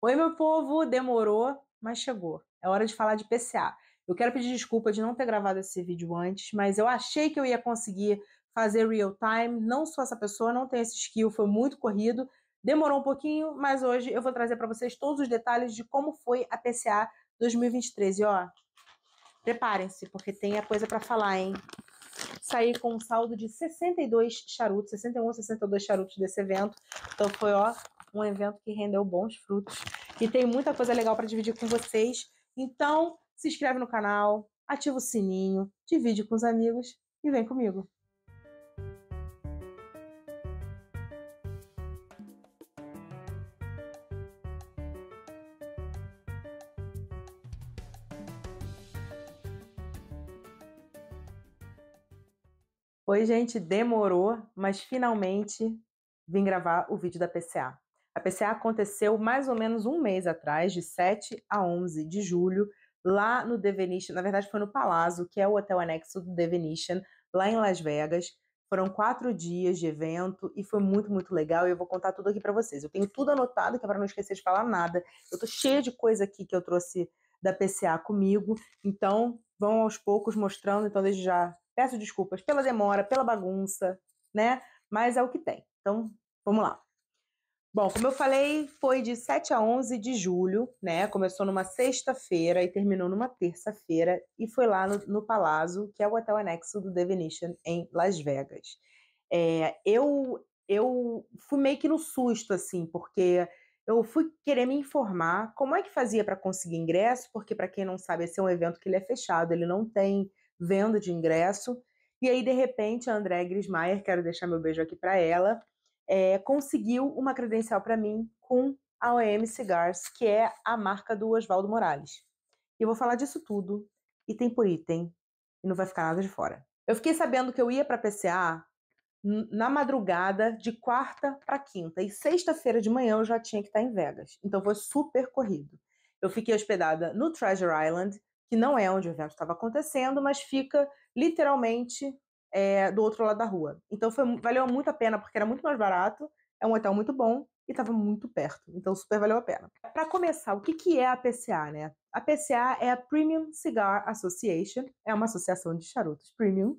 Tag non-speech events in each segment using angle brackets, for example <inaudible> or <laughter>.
Oi, meu povo, demorou, mas chegou. É hora de falar de PCA. Eu quero pedir desculpa de não ter gravado esse vídeo antes, mas eu achei que eu ia conseguir fazer real time. Não sou essa pessoa, não tenho esse skill, foi muito corrido. Demorou um pouquinho, mas hoje eu vou trazer para vocês todos os detalhes de como foi a PCA 2023. E ó, preparem-se, porque tem a coisa para falar, hein? Saí com um saldo de 62 charutos, 61 62 charutos desse evento. Então foi, ó, um evento que rendeu bons frutos e tem muita coisa legal para dividir com vocês. Então, se inscreve no canal, ativa o sininho, divide com os amigos e vem comigo. Oi, gente, demorou, mas finalmente vim gravar o vídeo da PCA. PCA aconteceu mais ou menos um mês atrás, de 7 a 11 de julho, lá no The Venetian, na verdade foi no Palazzo, que é o hotel anexo do The Venetian, lá em Las Vegas. Foram quatro dias de evento e foi muito, muito legal. E eu vou contar tudo aqui para vocês. Eu tenho tudo anotado, que é para não esquecer de falar nada. Eu tô cheia de coisa aqui que eu trouxe da PCA comigo. Então, vão aos poucos mostrando. Então, desde já peço desculpas pela demora, pela bagunça, né? Mas é o que tem. Então, vamos lá. Bom, como eu falei, foi de 7 a 11 de julho, né? Começou numa sexta-feira e terminou numa terça-feira e foi lá no, no Palazzo, que é o hotel anexo do The Venetian em Las Vegas. É, eu eu fui meio que no susto assim, porque eu fui querer me informar como é que fazia para conseguir ingresso, porque para quem não sabe, esse é um evento que ele é fechado, ele não tem venda de ingresso. E aí de repente a André Grismaier, quero deixar meu beijo aqui para ela, é, conseguiu uma credencial para mim com a OM Cigars, que é a marca do Oswaldo Morales. E eu vou falar disso tudo, item por item, e não vai ficar nada de fora. Eu fiquei sabendo que eu ia para PCA na madrugada de quarta para quinta, e sexta-feira de manhã eu já tinha que estar tá em Vegas. Então foi super corrido. Eu fiquei hospedada no Treasure Island, que não é onde o evento estava acontecendo, mas fica literalmente é, do outro lado da rua. Então foi, valeu muito a pena, porque era muito mais barato, é um hotel muito bom e estava muito perto. Então super valeu a pena. Para começar, o que, que é a PCA, né? A PCA é a Premium Cigar Association, é uma associação de charutos premium.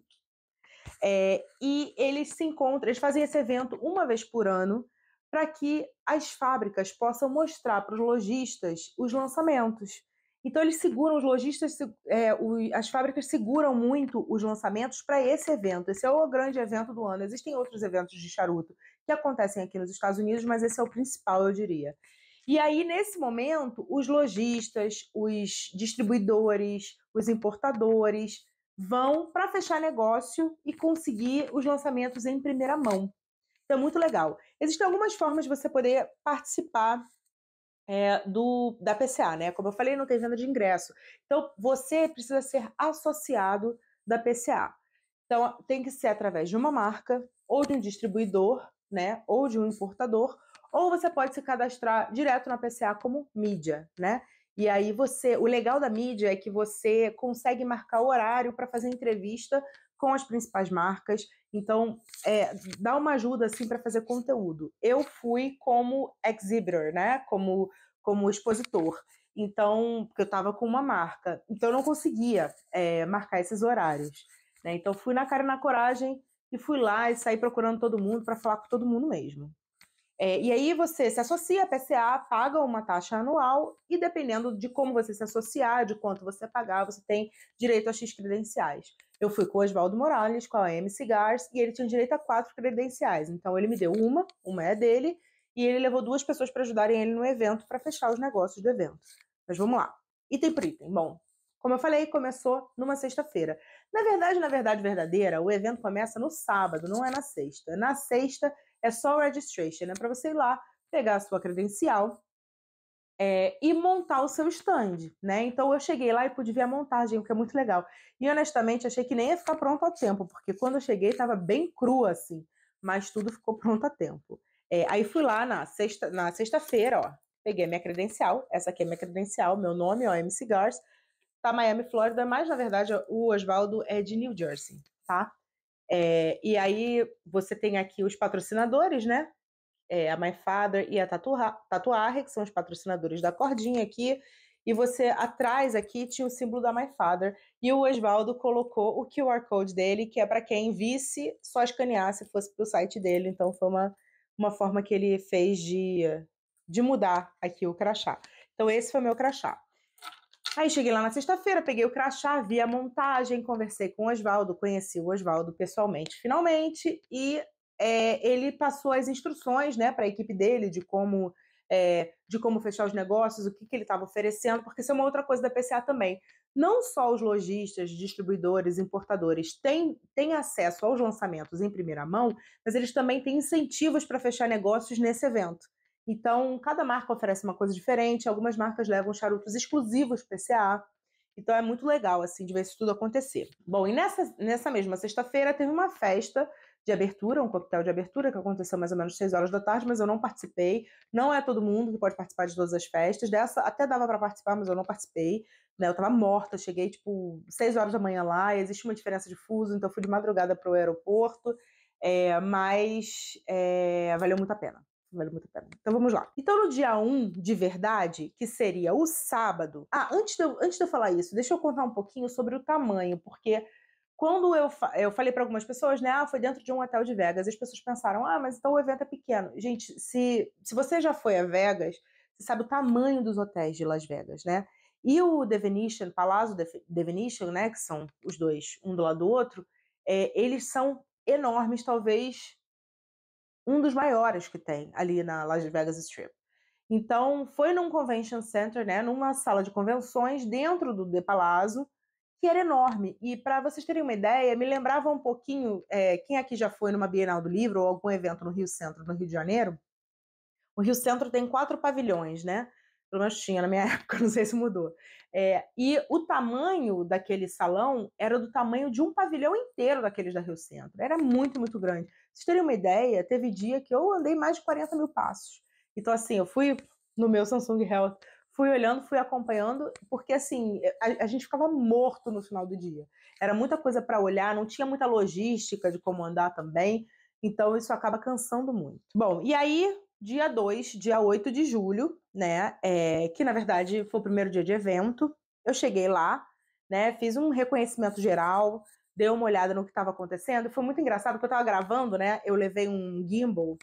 É, e eles se encontram, eles fazem esse evento uma vez por ano para que as fábricas possam mostrar para os lojistas os lançamentos. Então, eles seguram, os lojistas, é, as fábricas seguram muito os lançamentos para esse evento. Esse é o grande evento do ano. Existem outros eventos de charuto que acontecem aqui nos Estados Unidos, mas esse é o principal, eu diria. E aí, nesse momento, os lojistas, os distribuidores, os importadores vão para fechar negócio e conseguir os lançamentos em primeira mão. Então, é muito legal. Existem algumas formas de você poder participar é, do, da PCA, né? Como eu falei, não tem venda de ingresso. Então, você precisa ser associado da PCA. Então, tem que ser através de uma marca, ou de um distribuidor, né? Ou de um importador, ou você pode se cadastrar direto na PCA como mídia, né? E aí você, o legal da mídia é que você consegue marcar o horário para fazer entrevista com as principais marcas. Então, é, dá uma ajuda assim para fazer conteúdo. Eu fui como exhibitor, né? Como como expositor. Então, porque eu estava com uma marca, então eu não conseguia é, marcar esses horários. Né? Então, fui na cara e na coragem e fui lá e saí procurando todo mundo para falar com todo mundo mesmo. É, e aí você se associa à PCA, paga uma taxa anual e dependendo de como você se associar, de quanto você pagar, você tem direito a X credenciais. Eu fui com o Oswaldo Morales, com a M Cigars, e ele tinha direito a quatro credenciais. Então ele me deu uma, uma é dele, e ele levou duas pessoas para ajudarem ele no evento para fechar os negócios do evento. Mas vamos lá. Item por item. Bom, como eu falei, começou numa sexta-feira. Na verdade, na verdade verdadeira, o evento começa no sábado, não é na sexta. Na sexta é só o registration, é para você ir lá, pegar a sua credencial, é, e montar o seu stand, né? Então eu cheguei lá e pude ver a montagem, o que é muito legal. E honestamente achei que nem ia ficar pronto a tempo, porque quando eu cheguei estava bem cru assim, mas tudo ficou pronto a tempo. É, aí fui lá na sexta, na sexta-feira, ó, peguei minha credencial, essa aqui é minha credencial, meu nome, ó, MC Gars, tá Miami, Flórida, mas na verdade o Oswaldo é de New Jersey, tá? É, e aí você tem aqui os patrocinadores, né? é, a My Father e a Tatuarre, que são os patrocinadores da cordinha aqui. E você, atrás aqui, tinha o símbolo da My Father. E o Oswaldo colocou o QR Code dele, que é para quem visse, só escanear se fosse para o site dele. Então, foi uma, uma forma que ele fez de, de mudar aqui o crachá. Então, esse foi meu crachá. Aí cheguei lá na sexta-feira, peguei o crachá, vi a montagem, conversei com o Oswaldo, conheci o Oswaldo pessoalmente, finalmente, e é, ele passou as instruções né, para a equipe dele de como é, de como fechar os negócios, o que, que ele estava oferecendo, porque isso é uma outra coisa da PCA também. Não só os lojistas, distribuidores, importadores têm, têm acesso aos lançamentos em primeira mão, mas eles também têm incentivos para fechar negócios nesse evento. Então, cada marca oferece uma coisa diferente, algumas marcas levam charutos exclusivos PCA. Então é muito legal assim de ver isso tudo acontecer. Bom, e nessa, nessa mesma sexta-feira teve uma festa de abertura, um coquetel de abertura que aconteceu mais ou menos 6 horas da tarde, mas eu não participei. Não é todo mundo que pode participar de todas as festas. Dessa até dava para participar, mas eu não participei. Né? Eu tava morta, cheguei tipo 6 horas da manhã lá, existe uma diferença de fuso, então fui de madrugada para o aeroporto. É, mas é, valeu muito a pena. Valeu muito a pena. Então vamos lá. Então, no dia 1 de verdade, que seria o sábado. Ah, antes de, eu, antes de eu falar isso, deixa eu contar um pouquinho sobre o tamanho, porque quando eu, fa eu falei para algumas pessoas, né? Ah, foi dentro de um hotel de Vegas. As pessoas pensaram, ah, mas então o evento é pequeno. Gente, se, se você já foi a Vegas, você sabe o tamanho dos hotéis de Las Vegas, né? E o The Venetian, Palazzo The Venetian, né? Que são os dois, um do lado do outro, é, eles são enormes, talvez um dos maiores que tem ali na Las Vegas Strip. Então, foi num convention center, né? Numa sala de convenções dentro do The Palazzo que era enorme. E para vocês terem uma ideia, me lembrava um pouquinho, é, quem aqui já foi numa Bienal do Livro ou algum evento no Rio Centro, no Rio de Janeiro, o Rio Centro tem quatro pavilhões, né? Pelo menos tinha na minha <laughs> época, não sei se mudou. É, e o tamanho daquele salão era do tamanho de um pavilhão inteiro daqueles da Rio Centro. Era muito, muito grande. Pra vocês terem uma ideia, teve dia que eu andei mais de 40 mil passos. Então, assim, eu fui no meu Samsung Health fui olhando, fui acompanhando, porque assim, a, a, gente ficava morto no final do dia. Era muita coisa para olhar, não tinha muita logística de como andar também, então isso acaba cansando muito. Bom, e aí, dia 2, dia 8 de julho, né, é, que na verdade foi o primeiro dia de evento, eu cheguei lá, né, fiz um reconhecimento geral, dei uma olhada no que estava acontecendo, foi muito engraçado, porque eu estava gravando, né, eu levei um gimbal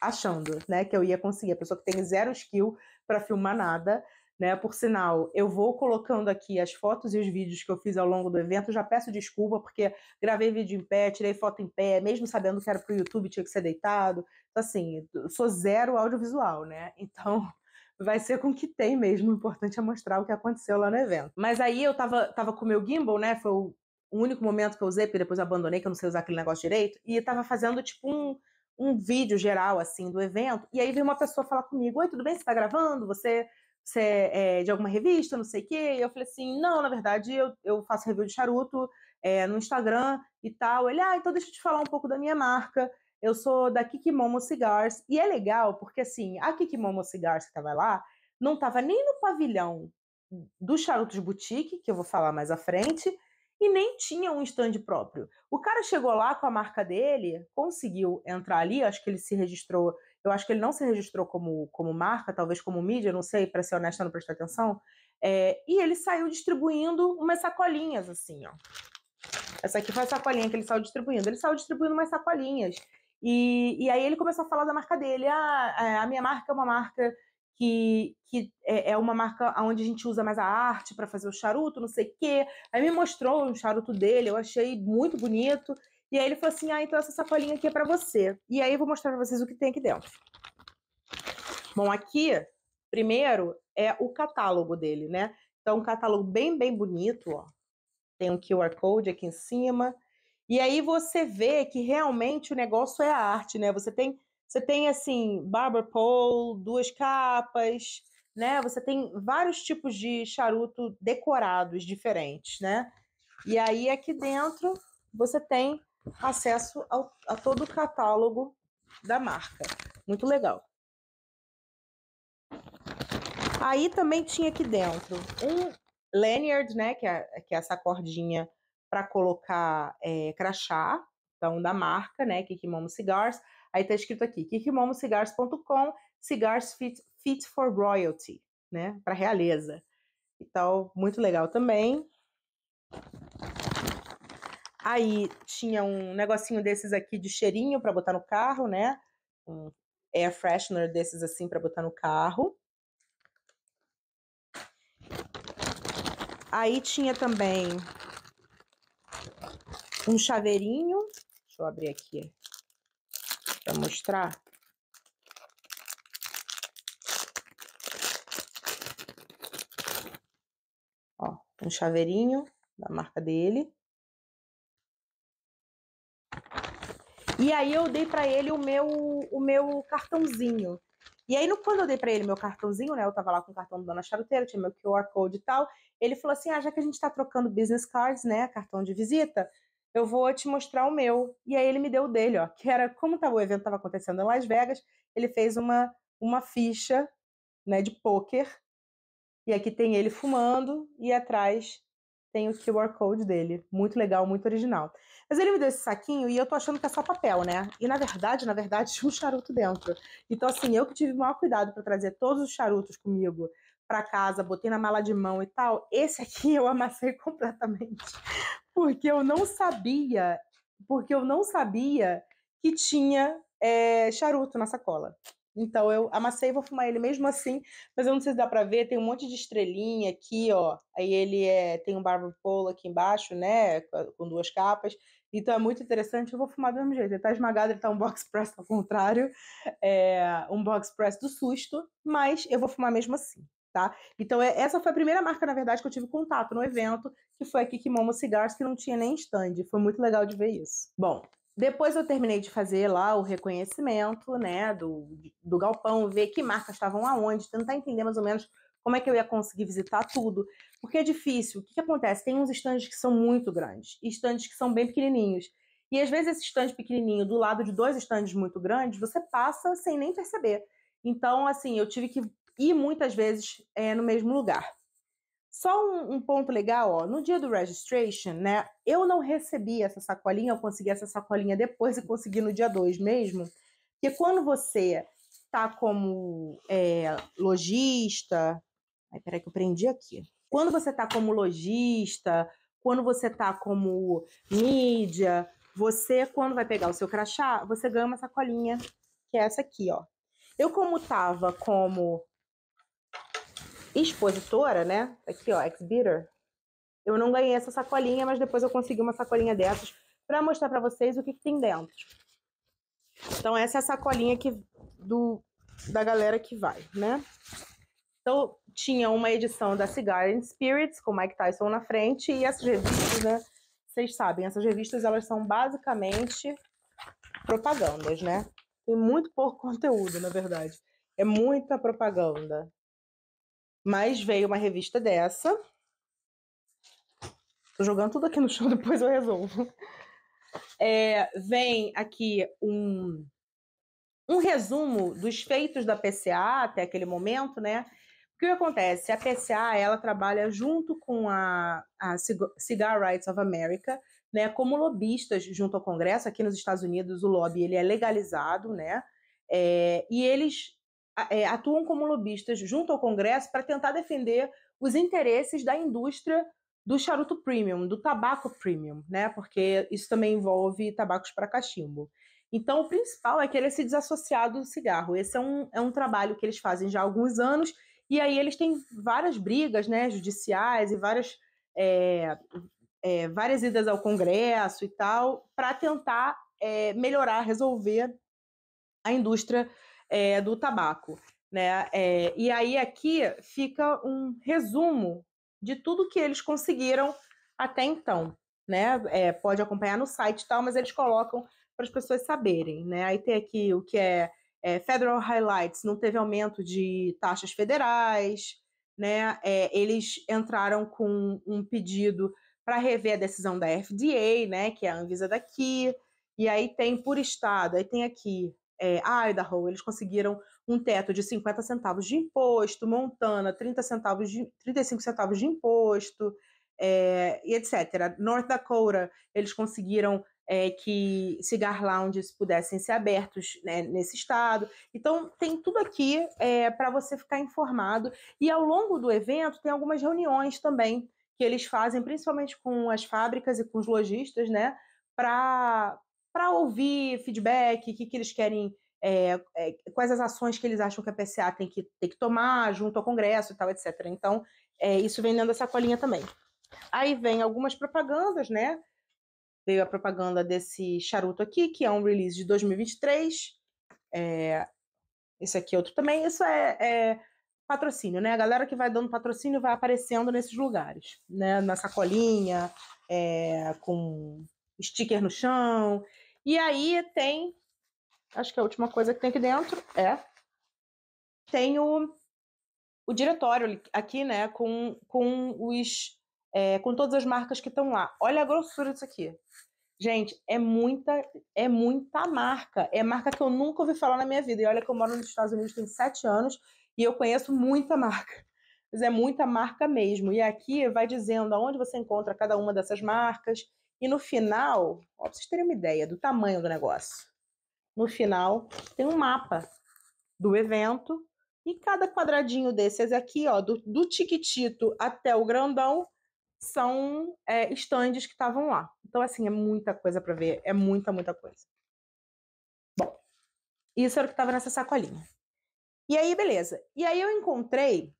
achando, né, que eu ia conseguir. A pessoa que tem zero skill para filmar nada. Né? Por sinal, eu vou colocando aqui as fotos e os vídeos que eu fiz ao longo do evento. Já peço desculpa, porque gravei vídeo em pé, tirei foto em pé, mesmo sabendo que era para o YouTube, tinha que ser deitado. Então, assim, sou zero audiovisual, né? Então. <laughs> Vai ser com o que tem mesmo. O importante é mostrar o que aconteceu lá no evento. Mas aí eu tava, tava com o meu gimbal, né? Foi o único momento que eu usei, porque depois eu abandonei, que eu não sei usar aquele negócio direito. E tava fazendo tipo um um vídeo geral, assim, do evento, e aí veio uma pessoa falar comigo, oi, tudo bem, você está gravando? Você, você é de alguma revista, não sei o quê? E eu falei assim, não, na verdade, eu, eu faço review de charuto é, no Instagram e tal. Ele, ah, então deixa eu te falar um pouco da minha marca, eu sou da Kikimomo Cigars, e é legal, porque assim, a Kikimomo Cigars que estava lá, não estava nem no pavilhão do charutos boutique, que eu vou falar mais à frente, e nem tinha um stand próprio. O cara chegou lá com a marca dele, conseguiu entrar ali, acho que ele se registrou, eu acho que ele não se registrou como, como marca, talvez como mídia, não sei, para ser honesta, não prestar atenção. É, e ele saiu distribuindo umas sacolinhas, assim, ó. Essa aqui foi a sacolinha que ele saiu distribuindo. Ele saiu distribuindo umas sacolinhas. E, e aí ele começou a falar da marca dele. Ah, a minha marca é uma marca que, que é, é uma marca onde a gente usa mais a arte para fazer o charuto, não sei o quê. Aí me mostrou um charuto dele, eu achei muito bonito. E aí ele falou assim: ah, então essa sacolinha aqui é para você. E aí eu vou mostrar para vocês o que tem aqui dentro. Bom, aqui, primeiro, é o catálogo dele, né? Então, um catálogo bem, bem bonito, ó. Tem um QR Code aqui em cima. E aí você vê que realmente o negócio é a arte, né? Você tem você tem assim, Barber Pole, duas capas, né? Você tem vários tipos de charuto decorados diferentes, né? E aí aqui dentro você tem acesso ao, a todo o catálogo da marca. Muito legal. Aí também tinha aqui dentro um lanyard, né? Que é, que é essa cordinha para colocar é, crachá, então da marca, né? Que Kimono Cigars. Aí tá escrito aqui, kikimomocigars.com, cigars fit, fit for royalty, né? Para realeza. Então, muito legal também. Aí tinha um negocinho desses aqui de cheirinho para botar no carro, né? Um air freshener desses assim para botar no carro. Aí tinha também um chaveirinho. Deixa eu abrir aqui para mostrar. Ó, um chaveirinho da marca dele. E aí eu dei para ele o meu o meu cartãozinho. E aí, no, quando eu dei para ele meu cartãozinho, né? Eu tava lá com o cartão do Dona Charuteira, tinha meu QR Code e tal. Ele falou assim: ah, já que a gente tá trocando business cards, né? Cartão de visita, eu vou te mostrar o meu. E aí ele me deu o dele, ó, que era como tava, tá, o evento estava acontecendo em Las Vegas, ele fez uma, uma ficha né, de poker. E aqui tem ele fumando e atrás tem o QR Code dele. Muito legal, muito original. Mas ele me deu esse saquinho e eu tô achando que é só papel, né? E na verdade, na verdade, <laughs> tinha um charuto dentro. Então, assim, eu que tive o maior cuidado para trazer todos os charutos comigo para casa, botei na mala de mão e tal. Esse aqui <laughs> eu amassei completamente porque eu não sabia, porque eu não sabia que tinha é, charuto na sacola. Então eu amassei e vou fumar ele mesmo assim, mas eu não sei se dá para ver, tem um monte de estrelinha aqui, ó. Aí ele é, tem um barba polo aqui embaixo, né, com duas capas. Então é muito interessante, eu vou fumar do mesmo jeito. Ele tá esmagado, ele tá um box press ao contrário, é, um box press do susto, mas eu vou fumar mesmo assim. Tá? Então, é, essa foi a primeira marca, na verdade, que eu tive contato no evento, que foi aqui que Momo Cigars, que não tinha nem stand. Foi muito legal de ver isso. Bom, depois eu terminei de fazer lá o reconhecimento, né, do, do galpão, ver que marcas estavam aonde, tentar entender mais ou menos como é que eu ia conseguir visitar tudo. Porque é difícil. O que, que acontece? Tem uns estandes que são muito grandes e estandes que são bem pequenininhos. E às vezes esse estande pequenininho do lado de dois estandes muito grandes, você passa sem nem perceber. Então, assim, eu tive que e muitas vezes é, no mesmo lugar. Só um, um, ponto legal, ó, no dia do registration, né, eu não recebi essa sacolinha, eu consegui essa sacolinha depois e consegui no dia 2 mesmo, porque quando você tá como é, lojista, ai, peraí que eu prendi aqui, quando você tá como lojista, quando você tá como mídia, você, quando vai pegar o seu crachá, você ganha uma sacolinha, que é essa aqui, ó. Eu como tava como expositora, né? Aqui, ó, Exhibitor. Eu não ganhei essa sacolinha, mas depois eu consegui uma sacolinha dessas para mostrar para vocês o que, que, tem dentro. Então essa é a sacolinha que do da galera que vai, né? Então tinha uma edição da Cigar and Spirits com Mike Tyson na frente e essas revistas, né? Vocês sabem, essas revistas elas são basicamente propagandas, né? Tem muito pouco <laughs> conteúdo, na verdade. É muita propaganda. Mas veio uma revista dessa. Tô jogando tudo aqui no chão, <laughs> depois eu resolvo. É, vem aqui um, um resumo dos feitos da PCA até aquele momento, né? O que acontece? A PCA ela trabalha junto com a, a Cigar Rights of America, né? Como lobistas junto ao Congresso aqui nos Estados Unidos, o lobby ele é legalizado, né? É, e eles é, atuam como lobistas junto ao Congresso para tentar defender os interesses da indústria do charuto premium, do tabaco premium, né? Porque isso também envolve tabacos para cachimbo. Então, o principal é que ele é se desassociar do cigarro. Esse é um, é um trabalho que eles fazem já há alguns anos, e aí eles têm várias brigas né, judiciais e várias, é, é, várias idas ao Congresso e tal, para tentar é, melhorar, resolver a indústria é, do tabaco. Né? É, e aí aqui fica um resumo de tudo que eles conseguiram até então. Né? É, pode acompanhar no site e tal, mas eles colocam para as pessoas saberem. Né? Aí tem aqui o que é, é Federal Highlights, não teve aumento de taxas federais, né? É, eles entraram com um pedido para rever a decisão da FDA, né? Que é a Anvisa daqui. E aí tem por estado, aí tem aqui é, Idaho, eles conseguiram um teto de 50 centavos de imposto, Montana, 30 centavos de, 35 centavos de imposto, é, e etc. North Dakota, eles conseguiram é, que cigar lounges pudessem ser abertos né, nesse estado. Então, tem tudo aqui é, para você ficar informado. E ao longo do evento, tem algumas reuniões também que eles fazem, principalmente com as fábricas e com os lojistas, né? Para para ouvir feedback, o que, que eles querem, é, é, quais as ações que eles acham que a PSA tem que, tem que tomar junto ao Congresso e tal, etc. Então, é, isso vem dentro dessa colinha também. Aí vem algumas propagandas, né? Veio a propaganda desse charuto aqui, que é um release de 2023. É, esse aqui é outro também. Isso é, é patrocínio, né? A galera que vai dando patrocínio vai aparecendo nesses lugares, né? Na sacolinha, é, com sticker no chão. E aí tem. Acho que a última coisa que tem aqui dentro é. Tem o, o diretório aqui, né? Com, com os. É, com todas as marcas que estão lá. Olha a grossura disso aqui. Gente, é muita, é muita marca. É marca que eu nunca ouvi falar na minha vida. E olha que eu moro nos Estados Unidos tem sete anos e eu conheço muita marca. Mas é muita marca mesmo. E aqui vai dizendo aonde você encontra cada uma dessas marcas e no final, ó, pra vocês terem uma ideia do tamanho do negócio. No final, tem um mapa do evento. E cada quadradinho desses aqui, ó, do, do tiquitito até o grandão, são é, estandes que estavam lá. Então, assim, é muita coisa para ver. É muita, muita coisa. Bom, isso era o que estava nessa sacolinha. E aí, beleza. E aí eu encontrei,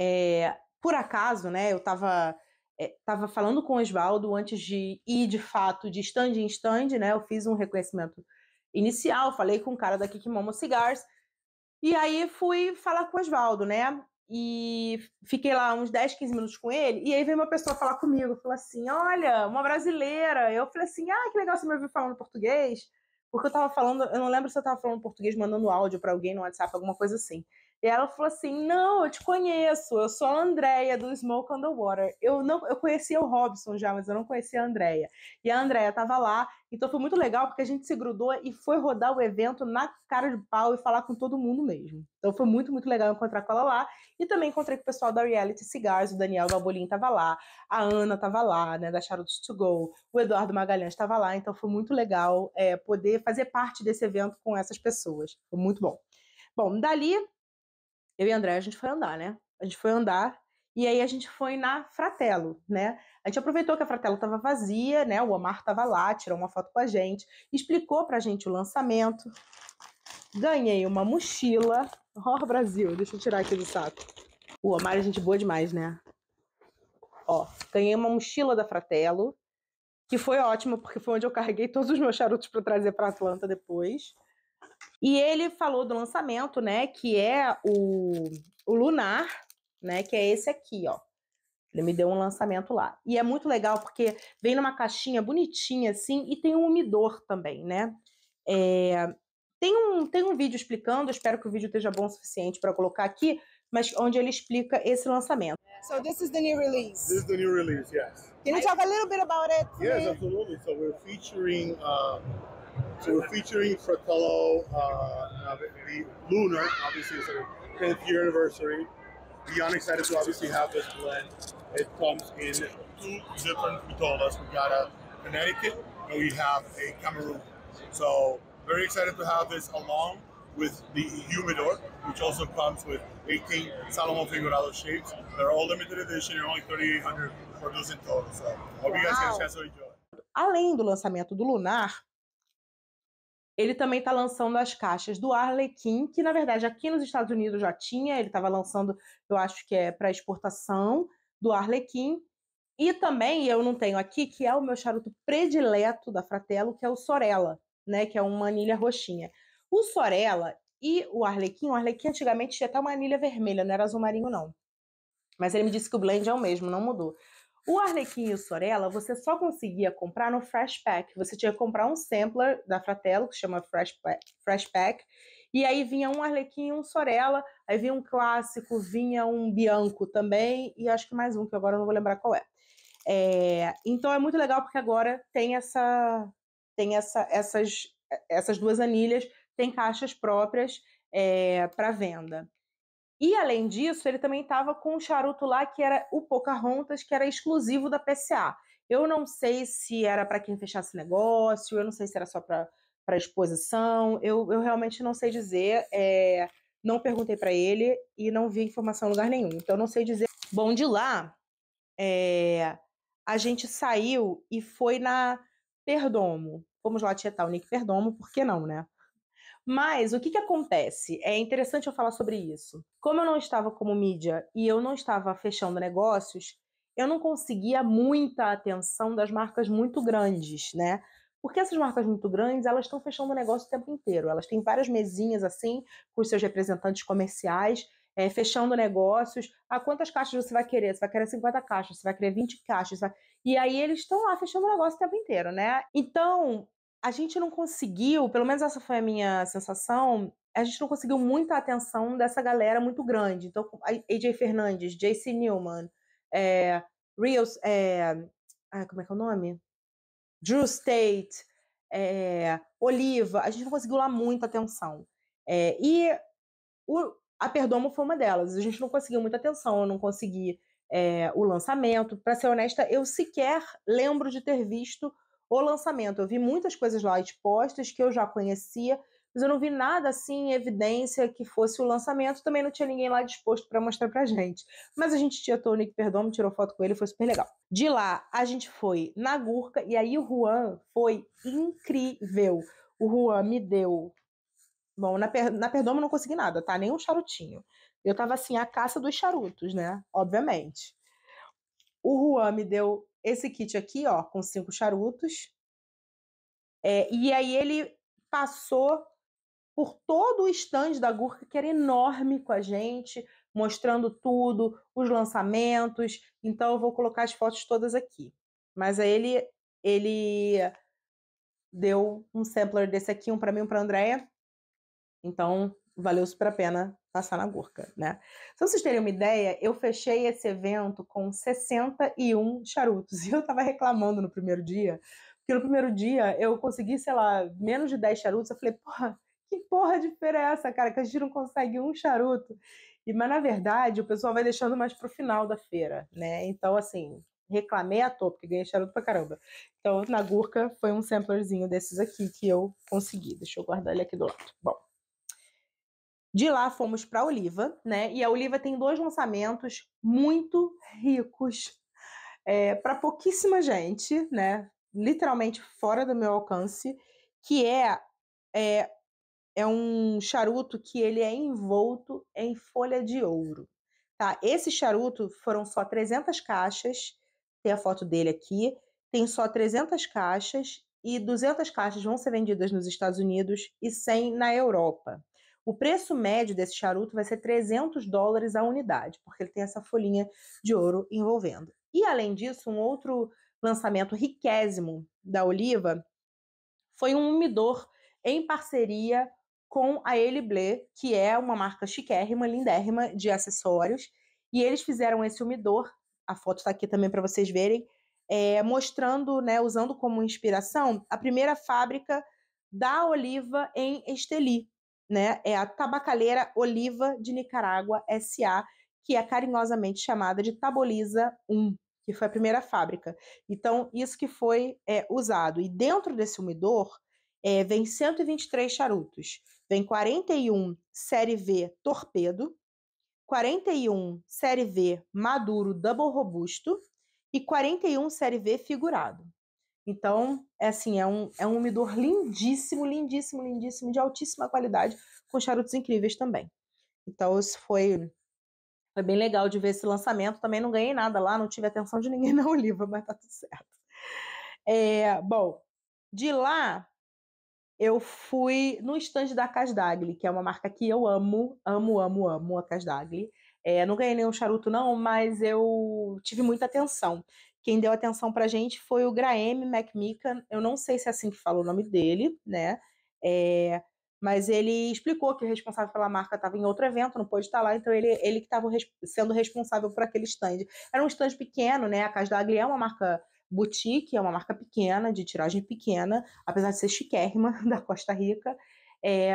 é, por acaso, né? Eu tava estava é, falando com o Oswaldo antes de ir de fato de stand em stand, né? Eu fiz um reconhecimento inicial, falei com o um cara da Kikimomo Cigars, e aí fui falar com o Oswaldo, né? E fiquei lá uns 10, 15 minutos com ele, e aí veio uma pessoa falar comigo, falou assim: Olha, uma brasileira. Eu falei assim: Ah, que legal você me ouviu falando português. Porque eu tava falando, eu não lembro se eu tava falando português, mandando áudio para alguém no WhatsApp, alguma coisa assim. E ela falou assim: Não, eu te conheço, eu sou a Andrea do Smoke on the Water. Eu não, eu conhecia o Robson já, mas eu não conhecia a Andrea. E a Andrea tava lá, então foi muito legal porque a gente se grudou e foi rodar o evento na cara de pau e falar com todo mundo mesmo. Então foi muito, muito legal encontrar com ela lá. E também encontrei com o pessoal da Reality Cigars, o Daniel Gabolin tava lá, a Ana tava lá, né, da Charutos to Go, o Eduardo Magalhães tava lá, então foi muito legal é, poder fazer parte desse evento com essas pessoas. Foi muito bom. Bom, dali eu e André, a gente foi andar, né? A gente foi andar e aí a gente foi na Fratello, né? A gente aproveitou que a Fratello estava vazia, né? O Omar estava lá, tirou uma foto com a gente, explicou pra gente o lançamento. Ganhei uma mochila. <laughs> Ó, oh, Brasil, deixa eu tirar aqui do saco. O Omar é gente boa demais, né? Ó, ganhei uma mochila da Fratello, que foi ótima, porque foi onde eu carreguei todos os meus charutos para trazer para Atlanta depois. E ele falou do lançamento, né? Que é o, o Lunar, né? Que é esse aqui, ó. Ele me deu um lançamento lá. E é muito legal porque vem numa caixinha bonitinha assim e tem um umidor também, né? É, tem, um, tem um vídeo explicando, espero que o vídeo esteja bom o suficiente para colocar aqui, mas onde ele explica esse lançamento. So this is the new release. This is the new release, yes. Can you talk a little bit about it? Yes, absolutely. So we're featuring uh, So we're featuring Fratello, uh, uh, the Lunar, obviously it's our 10th year anniversary. Beyond excited to obviously have this blend. It comes in two different fritolas. We got a Connecticut and we have a Cameroon. So very excited to have this along with the humidor, which also comes with 18 Salomon figurado shapes. They're all limited edition and only 3,800 for those in total. So hope wow. you guys get a chance to enjoy. Além do lançamento do Lunar, ele também está lançando as caixas do Arlequim, que na verdade aqui nos Estados Unidos já tinha, ele estava lançando, eu acho que é para exportação, do Arlequim. E também eu não tenho aqui, que é o meu charuto predileto da Fratello, que é o Sorella, né, que é uma anilha roxinha. O Sorella e o Arlequim, o Arlequim antigamente tinha até uma anilha vermelha, não era azul marinho não. Mas ele me disse que o blend é o mesmo, não mudou. O Arlequim e o Sorella você só conseguia comprar no Fresh Pack. Você tinha que comprar um sampler da Fratello, que chama Fresh Pack, Fresh Pack e aí vinha um Arlequim e um Sorella, aí vinha um clássico, vinha um Bianco também, e acho que mais um, que agora eu não vou lembrar qual é. é então é muito legal porque agora tem essa tem essa, essas, essas duas anilhas, tem caixas próprias é, para venda. E além disso, ele também estava com um charuto lá que era o Pocahontas, que era exclusivo da PCA. Eu não sei se era para quem fechasse negócio, eu não sei se era só para exposição, eu, eu realmente não sei dizer. É, não perguntei para ele e não vi informação em lugar nenhum. Então, não sei dizer. Bom, de lá, é, a gente saiu e foi na Perdomo. Vamos lá tietar o Nick Perdomo, por que não, né? Mas o que, que acontece? É interessante eu falar sobre isso. Como eu não estava como mídia e eu não estava fechando negócios, eu não conseguia muita atenção das marcas muito grandes, né? Porque essas marcas muito grandes, elas estão fechando o negócio o tempo inteiro. Elas têm várias mesinhas assim, com seus representantes comerciais, é, fechando negócios. Ah, quantas caixas você vai querer? Você vai querer 50 caixas, você vai querer 20 caixas. Vai... E aí eles estão lá fechando o negócio o tempo inteiro, né? Então, a gente não conseguiu, pelo menos essa foi a minha sensação, a gente não conseguiu muita atenção dessa galera muito grande. Então, AJ Fernandes, JC Newman, é, Rios, é, ah, como é que é o nome? Drew State, é, Oliva, a gente não conseguiu lá muita atenção. É, e o, a Perdomo foi uma delas. A gente não conseguiu muita atenção, eu não consegui é, o lançamento. Para ser honesta, eu sequer lembro de ter visto o lançamento. Eu vi muitas coisas lá expostas que eu já conhecia, mas eu não vi nada assim em evidência que fosse o lançamento. Também não tinha ninguém lá disposto para mostrar pra gente. Mas a gente tinha o Nick Perdomo, tirou foto com ele, foi super legal. De lá, a gente foi na Gurca e aí o Juan foi incrível. O Juan me deu. Bom, na, per... na Perdomo eu não consegui nada, tá? Nem um charutinho. Eu tava assim, a caça dos charutos, né? Obviamente. O Juan me deu esse kit aqui, ó, com cinco charutos. É, e aí ele passou por todo o stand da Gurka, que era enorme com a gente, mostrando tudo, os lançamentos. Então eu vou colocar as fotos todas aqui. Mas aí ele, ele deu um sampler desse aqui, um para mim, um para Andréia. Então valeu super a pena passar na Gurka, né? Só vocês terem uma ideia, eu fechei esse evento com 61 charutos. <laughs> E eu tava reclamando no primeiro dia, porque no primeiro dia eu consegui, sei lá, menos de 10 charutos. Eu falei, porra, que porra de feira é essa, cara? Que a gente não consegue um charuto. E, mas na verdade, o pessoal vai deixando mais pro final da feira, né? Então, assim, reclamei à toa, porque ganhei charuto pra caramba. Então, na Gurka foi um samplerzinho desses aqui que eu consegui. Deixa eu guardar ele aqui do lado. Bom. De lá fomos para Oliva, né? E a Oliva tem dois lançamentos muito ricos é, para pouquíssima gente, né? Literalmente fora do meu alcance, que é, é é um charuto que ele é envolto em folha de ouro, tá? Esse charuto foram só 300 caixas, tem a foto dele aqui, tem só 300 caixas e 200 caixas vão ser vendidas nos Estados Unidos e 100 na Europa. O preço médio desse charuto vai ser 300 dólares a unidade, porque ele tem essa folhinha de ouro envolvendo. E além disso, um outro lançamento riquésimo da Oliva foi um umidor em parceria com a Elible, que é uma marca chiquérrima, lindérrima de acessórios, e eles fizeram esse umidor, a foto está aqui também para vocês verem, é, mostrando, né, usando como inspiração a primeira fábrica da oliva em Esteli, né? É a Tabacaleira Oliva de Nicarágua SA, que é carinhosamente chamada de Taboliza 1, que foi a primeira fábrica. Então, isso que foi é, usado. E dentro desse umidor é, vem 123 charutos. Vem 41 série V torpedo, 41 série V maduro double robusto e 41 série V figurado. Então, é assim, é um, é um umidor lindíssimo, lindíssimo, lindíssimo, de altíssima qualidade, com charutos incríveis também. Então, isso foi, foi bem legal de ver esse lançamento. Também não ganhei nada lá, não tive atenção de ninguém <laughs> na Oliva, mas tá tudo certo. É, bom, de lá eu fui no estande da Casdagli, que é uma marca que eu amo, amo, amo, amo a Casdagli. É, não ganhei nenhum charuto, não, mas eu tive muita atenção. Quem deu atenção pra gente foi o Graham McMikan. Eu não sei se é assim que fala o nome dele, né? É, mas ele explicou que o responsável pela marca estava em outro evento, não pôde estar tá lá, então ele, ele que estava res, sendo responsável por aquele stand. Era um stand pequeno, né? A Casa da Agli é uma marca boutique, é uma marca pequena, de tiragem pequena, apesar de ser chiquérrima <laughs> da Costa Rica. É,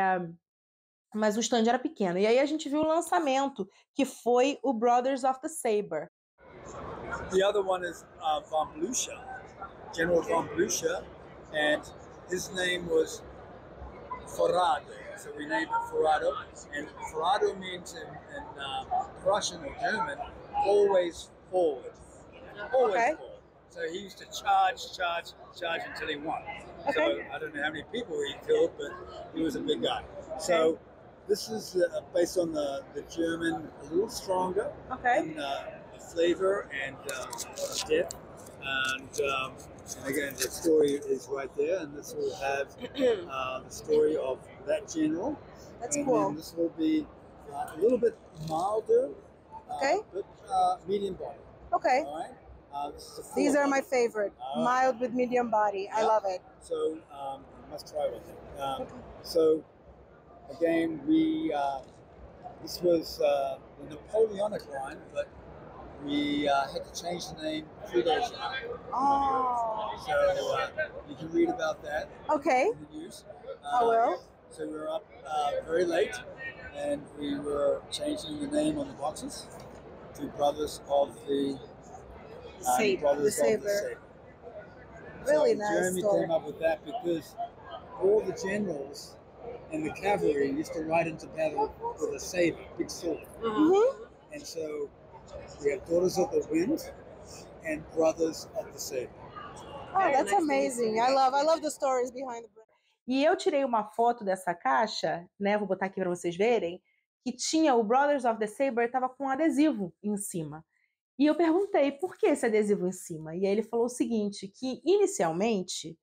mas o stand era pequeno. E aí a gente viu o lançamento, que foi o Brothers of the Saber, The other one is uh, von Blucher, General von Blucher, and his name was Farado. So we named it Farado, and Farado means in, in uh, Russian or German, always forward, always okay. forward. So he used to charge, charge, charge until he won. Okay. So I don't know how many people he killed, but he was a big guy. So this is uh, based on the, the German, a little stronger. Okay. And, uh, flavor and uh, dip. And, um, and, again, the story is right there, and this will have <clears throat> uh, the story of that general. That's and cool. this will be uh, a little bit milder, uh, okay. but uh, medium body. Okay. All right. Uh, These are my favorite. Uh, Mild with medium body. Yeah. I love it. So um, must try one. Um, okay. So again, we uh, this was the Napoleonic line, but we uh, had to change the name two days ago. Oh. So uh, you can read about that. Okay. In the news. Uh, I will. So we were up uh, very late, and we were changing the name on the boxes to Brothers of the uh, Saber. Brothers the Saber. Of the Saber. Really so nice. Jeremy story. came up with that because all the generals and the cavalry used to ride into battle with a saber, big sword. Mm-hmm. And so We are daughters of the wind and brothers of the sea. Oh, that's amazing. I love I love the stories behind the brand. E eu tirei uma foto dessa caixa, né? Vou botar aqui para vocês verem, que tinha o Brothers of the Saber estava com um adesivo em cima. E eu perguntei por que esse adesivo em cima. E aí ele falou o seguinte, que inicialmente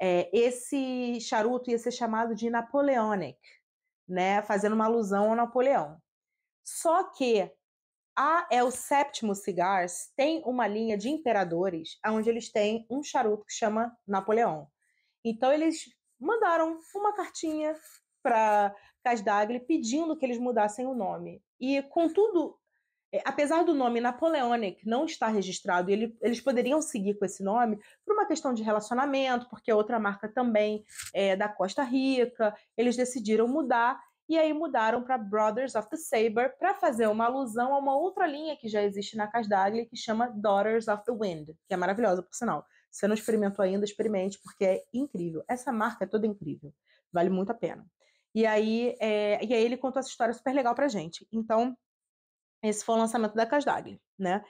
é, esse charuto ia ser chamado de Napoleonic, né? Fazendo uma alusão ao Napoleão. Só que a El é Sétimo Cigars tem uma linha de imperadores, onde eles têm um charuto que chama Napoleão. Então eles mandaram uma cartinha para Casdagli pedindo que eles mudassem o nome. E contudo, é, apesar do nome Napoleonic não estar registrado, ele, eles poderiam seguir com esse nome por uma questão de relacionamento, porque é outra marca também é da Costa Rica, eles decidiram mudar e aí mudaram para Brothers of the Saber para fazer uma alusão a uma outra linha que já existe na Casdaglia que chama Daughters of the Wind, que é maravilhosa, por sinal. Se você não experimentou ainda, experimente, porque é incrível. Essa marca é toda incrível. Vale muito a pena. E aí, é, e aí ele contou essa história super legal pra gente. Então, esse foi o lançamento da Casdaglia, né?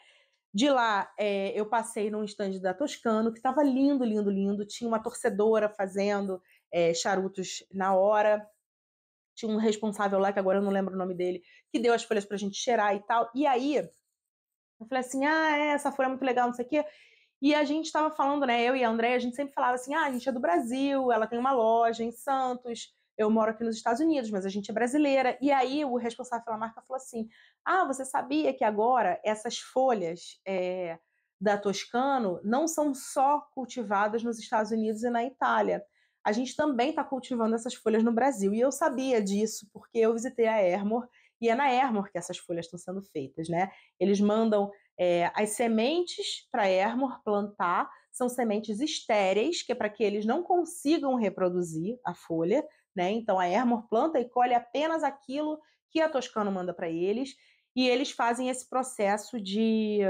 De lá, é, eu passei num stand da Toscano, que estava lindo, lindo, lindo. Tinha uma torcedora fazendo é, charutos na hora tinha um responsável lá, que agora eu não lembro o nome dele, que deu as folhas pra gente cheirar e tal. E aí, eu falei assim: ah, é, essa folha é muito legal, não sei o quê. E a gente estava falando, né? Eu e a André, a gente sempre falava assim: ah, a gente é do Brasil, ela tem uma loja em Santos, eu moro aqui nos Estados Unidos, mas a gente é brasileira. E aí o responsável pela marca falou assim: ah, você sabia que agora essas folhas é, da Toscano não são só cultivadas nos Estados Unidos e na Itália a gente também está cultivando essas folhas no Brasil. E eu sabia disso porque eu visitei a Ermor e é na Ermor que essas folhas estão sendo feitas, né? Eles mandam é, as sementes para a Ermor plantar, são sementes estéreis, que é para que eles não consigam reproduzir a folha, né? Então a Ermor planta e colhe apenas aquilo que a Toscano manda para eles, e eles fazem esse processo de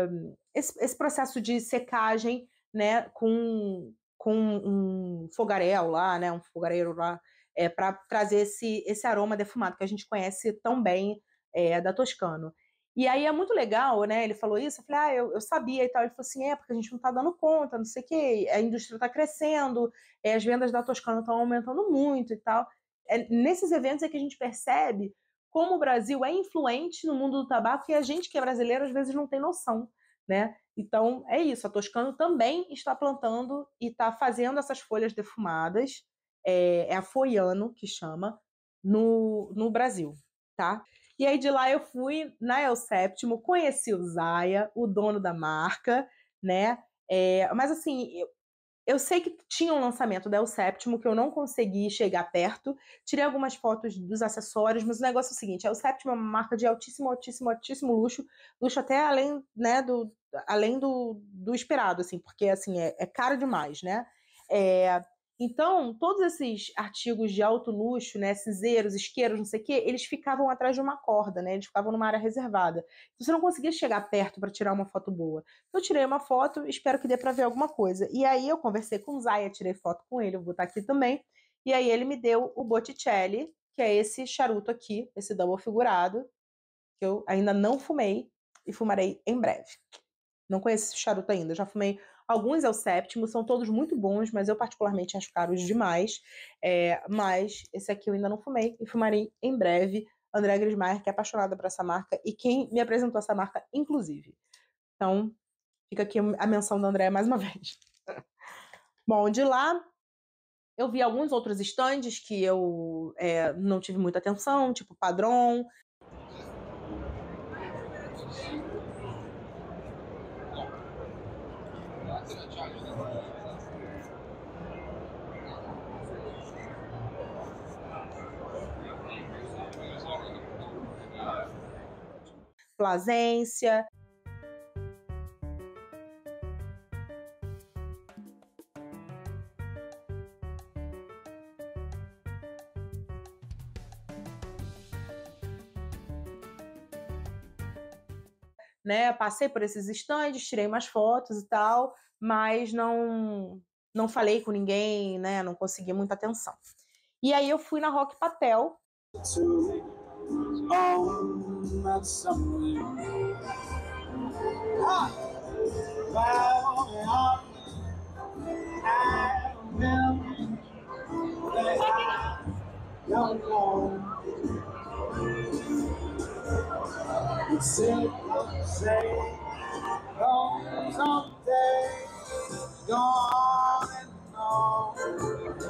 esse, esse processo de secagem, né, com com um fogaréu lá, né, um fogareiro lá, é, para trazer esse, esse aroma defumado que a gente conhece tão bem é, da Toscano. E aí é muito legal, né? Ele falou isso, eu falei, ah, eu, eu sabia e tal. Ele falou assim, é, porque a gente não tá dando conta, não sei o quê, a indústria tá crescendo, é, as vendas da Toscana estão aumentando muito e tal. É, nesses eventos é que a gente percebe como o Brasil é influente no mundo do tabaco e a gente que é brasileiro às vezes não tem noção, né? Então, é isso. A Toscano também está plantando e está fazendo essas folhas defumadas, é, é a foiano que chama, no, no Brasil, tá? E aí de lá eu fui na El Séptimo, conheci o Zaya, o dono da marca, né? É, mas assim, eu, eu sei que tinha um lançamento da El Séptimo que eu não consegui chegar perto. Tirei algumas fotos dos acessórios, mas o negócio é o seguinte: a El Séptimo é uma marca de altíssimo, altíssimo, altíssimo luxo. Luxo até além, né, do, além do, do esperado, assim, porque assim, é, é caro demais, né? É, então, todos esses artigos de alto luxo, né, cinzeiros, isqueiros, não sei o quê, eles ficavam atrás de uma corda, né? Eles ficavam numa área reservada. Então, você não conseguia chegar perto para tirar uma foto boa. Eu tirei uma foto, espero que dê para ver alguma coisa. E aí eu conversei com o Zaya, tirei foto com ele, eu vou botar aqui também. E aí ele me deu o Botticelli, que é esse charuto aqui, esse double figurado, que eu ainda não fumei e fumarei em breve. Não conheço esse charuto ainda, já fumei Alguns é o sétimo, são todos muito bons, mas eu particularmente acho caros demais. É, mas esse aqui eu ainda não fumei e fumarei em breve. André Grismaier, que é apaixonada por essa marca e quem me apresentou essa marca, inclusive. Então, fica aqui a menção da André mais uma <laughs> vez. Bom, de lá eu vi alguns outros estandes que eu é, não tive muita atenção, tipo padrão. Plasência. Né, passei por esses estandes, tirei umas fotos e tal, mas não não falei com ninguém, né? Não consegui muita atenção. E aí eu fui na Rock Patel. Two, oh. not somewhere. new. well, I will that I don't know. It's it, say, oh, someday, gone and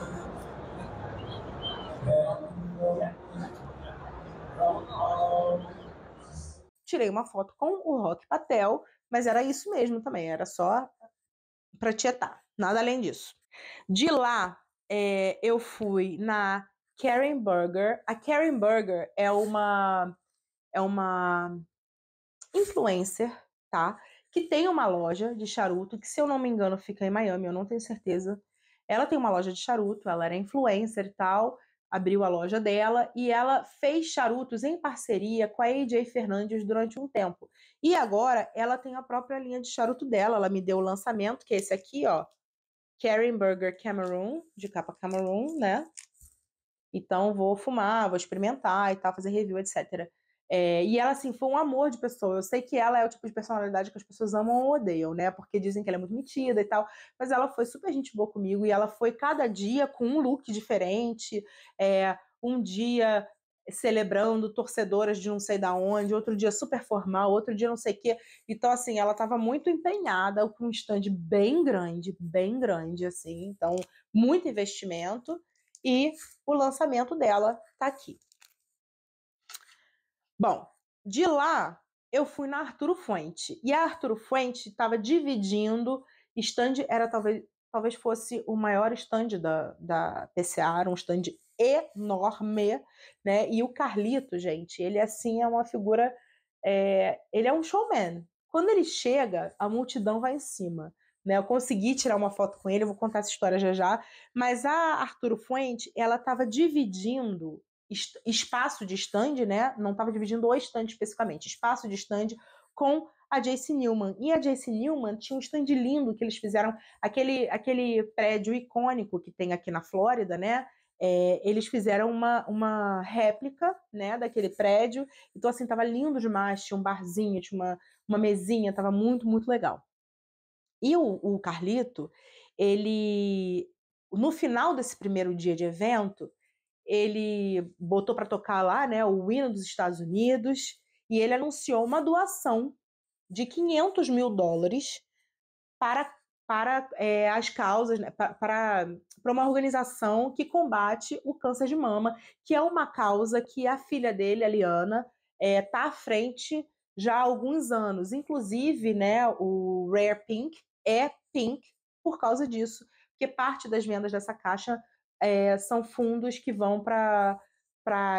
gone. And, uh, Oh, tirei uma foto com o Rock Patel, mas era isso mesmo também, era só para tietar, nada além disso. De lá, é, eu fui na Karen Burger. A Karen Burger é uma é uma influencer, tá? Que tem uma loja de charuto que, se eu não me engano, fica em Miami, eu não tenho certeza. Ela tem uma loja de charuto, ela era influencer e tal abriu a loja dela e ela fez charutos em parceria com a AJ Fernandes durante um tempo. E agora ela tem a própria linha de charuto dela. Ela me deu o lançamento, que é esse aqui, ó. Karen Burger Cameroon, de capa Cameroon, né? Então vou fumar, vou experimentar e tal, fazer review, etc. É, e ela, assim, foi um amor de pessoa. Eu sei que ela é o tipo de personalidade que as pessoas amam ou odeiam, né? Porque dizem que ela é muito metida e tal. Mas ela foi super gente boa comigo e ela foi cada dia com um look diferente. É, um dia celebrando torcedoras de não sei da onde, outro dia super formal, outro dia não sei o quê. Então, assim, ela estava muito empenhada com um stand bem grande, bem grande, assim. Então, muito investimento. E o lançamento dela tá aqui. Bom, de lá eu fui na Arturo Fuente. E a Arturo Fuente estava dividindo stand, era talvez, talvez fosse o maior stand da, da PCA, um stand enorme, né? E o Carlito, gente, ele assim é uma figura, é, ele é um showman. Quando ele chega, a multidão vai em cima. Né, eu consegui tirar uma foto com ele, eu vou contar essa história já já. Mas a Arturo Fuente, ela estava dividindo espaço de stand, né? Não estava dividindo o stand especificamente, espaço de stand com a Jace Newman. E a Jace Newman tinha um stand lindo que eles fizeram, aquele, aquele prédio icônico que tem aqui na Flórida, né? É, eles fizeram uma, uma réplica né, daquele prédio. Então, assim, tava lindo demais, tinha um barzinho, tinha uma, uma mesinha, tava muito, muito legal. E o, o Carlito, ele no final desse primeiro dia de evento, ele botou para tocar lá, né, o hino dos Estados Unidos, e ele anunciou uma doação de 500 mil dólares para, para é, as causas, né, para, para, uma organização que combate o câncer de mama, que é uma causa que a filha dele, a Liana, está é, tá à frente já há alguns anos. Inclusive, né, o Rare Pink é Pink por causa disso, porque parte das vendas dessa caixa é, são fundos que vão para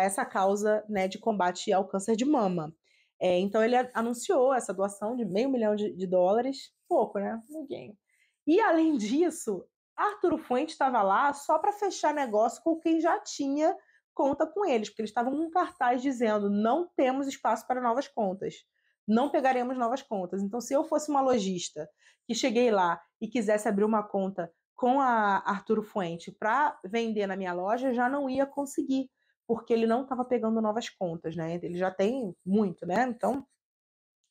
essa causa né, de combate ao câncer de mama. É, então ele anunciou essa doação de meio milhão de, de dólares, pouco, né? Ninguém. E além disso, Arturo Fuente estava lá só para fechar negócio com quem já tinha conta com eles, porque eles estavam com um cartaz dizendo: não temos espaço para novas contas, não pegaremos novas contas. Então, se eu fosse uma lojista que cheguei lá e quisesse abrir uma conta com a Arturo Fuente para vender na minha loja, já não ia conseguir, porque ele não estava pegando novas contas, né? Ele já tem muito, né? Então,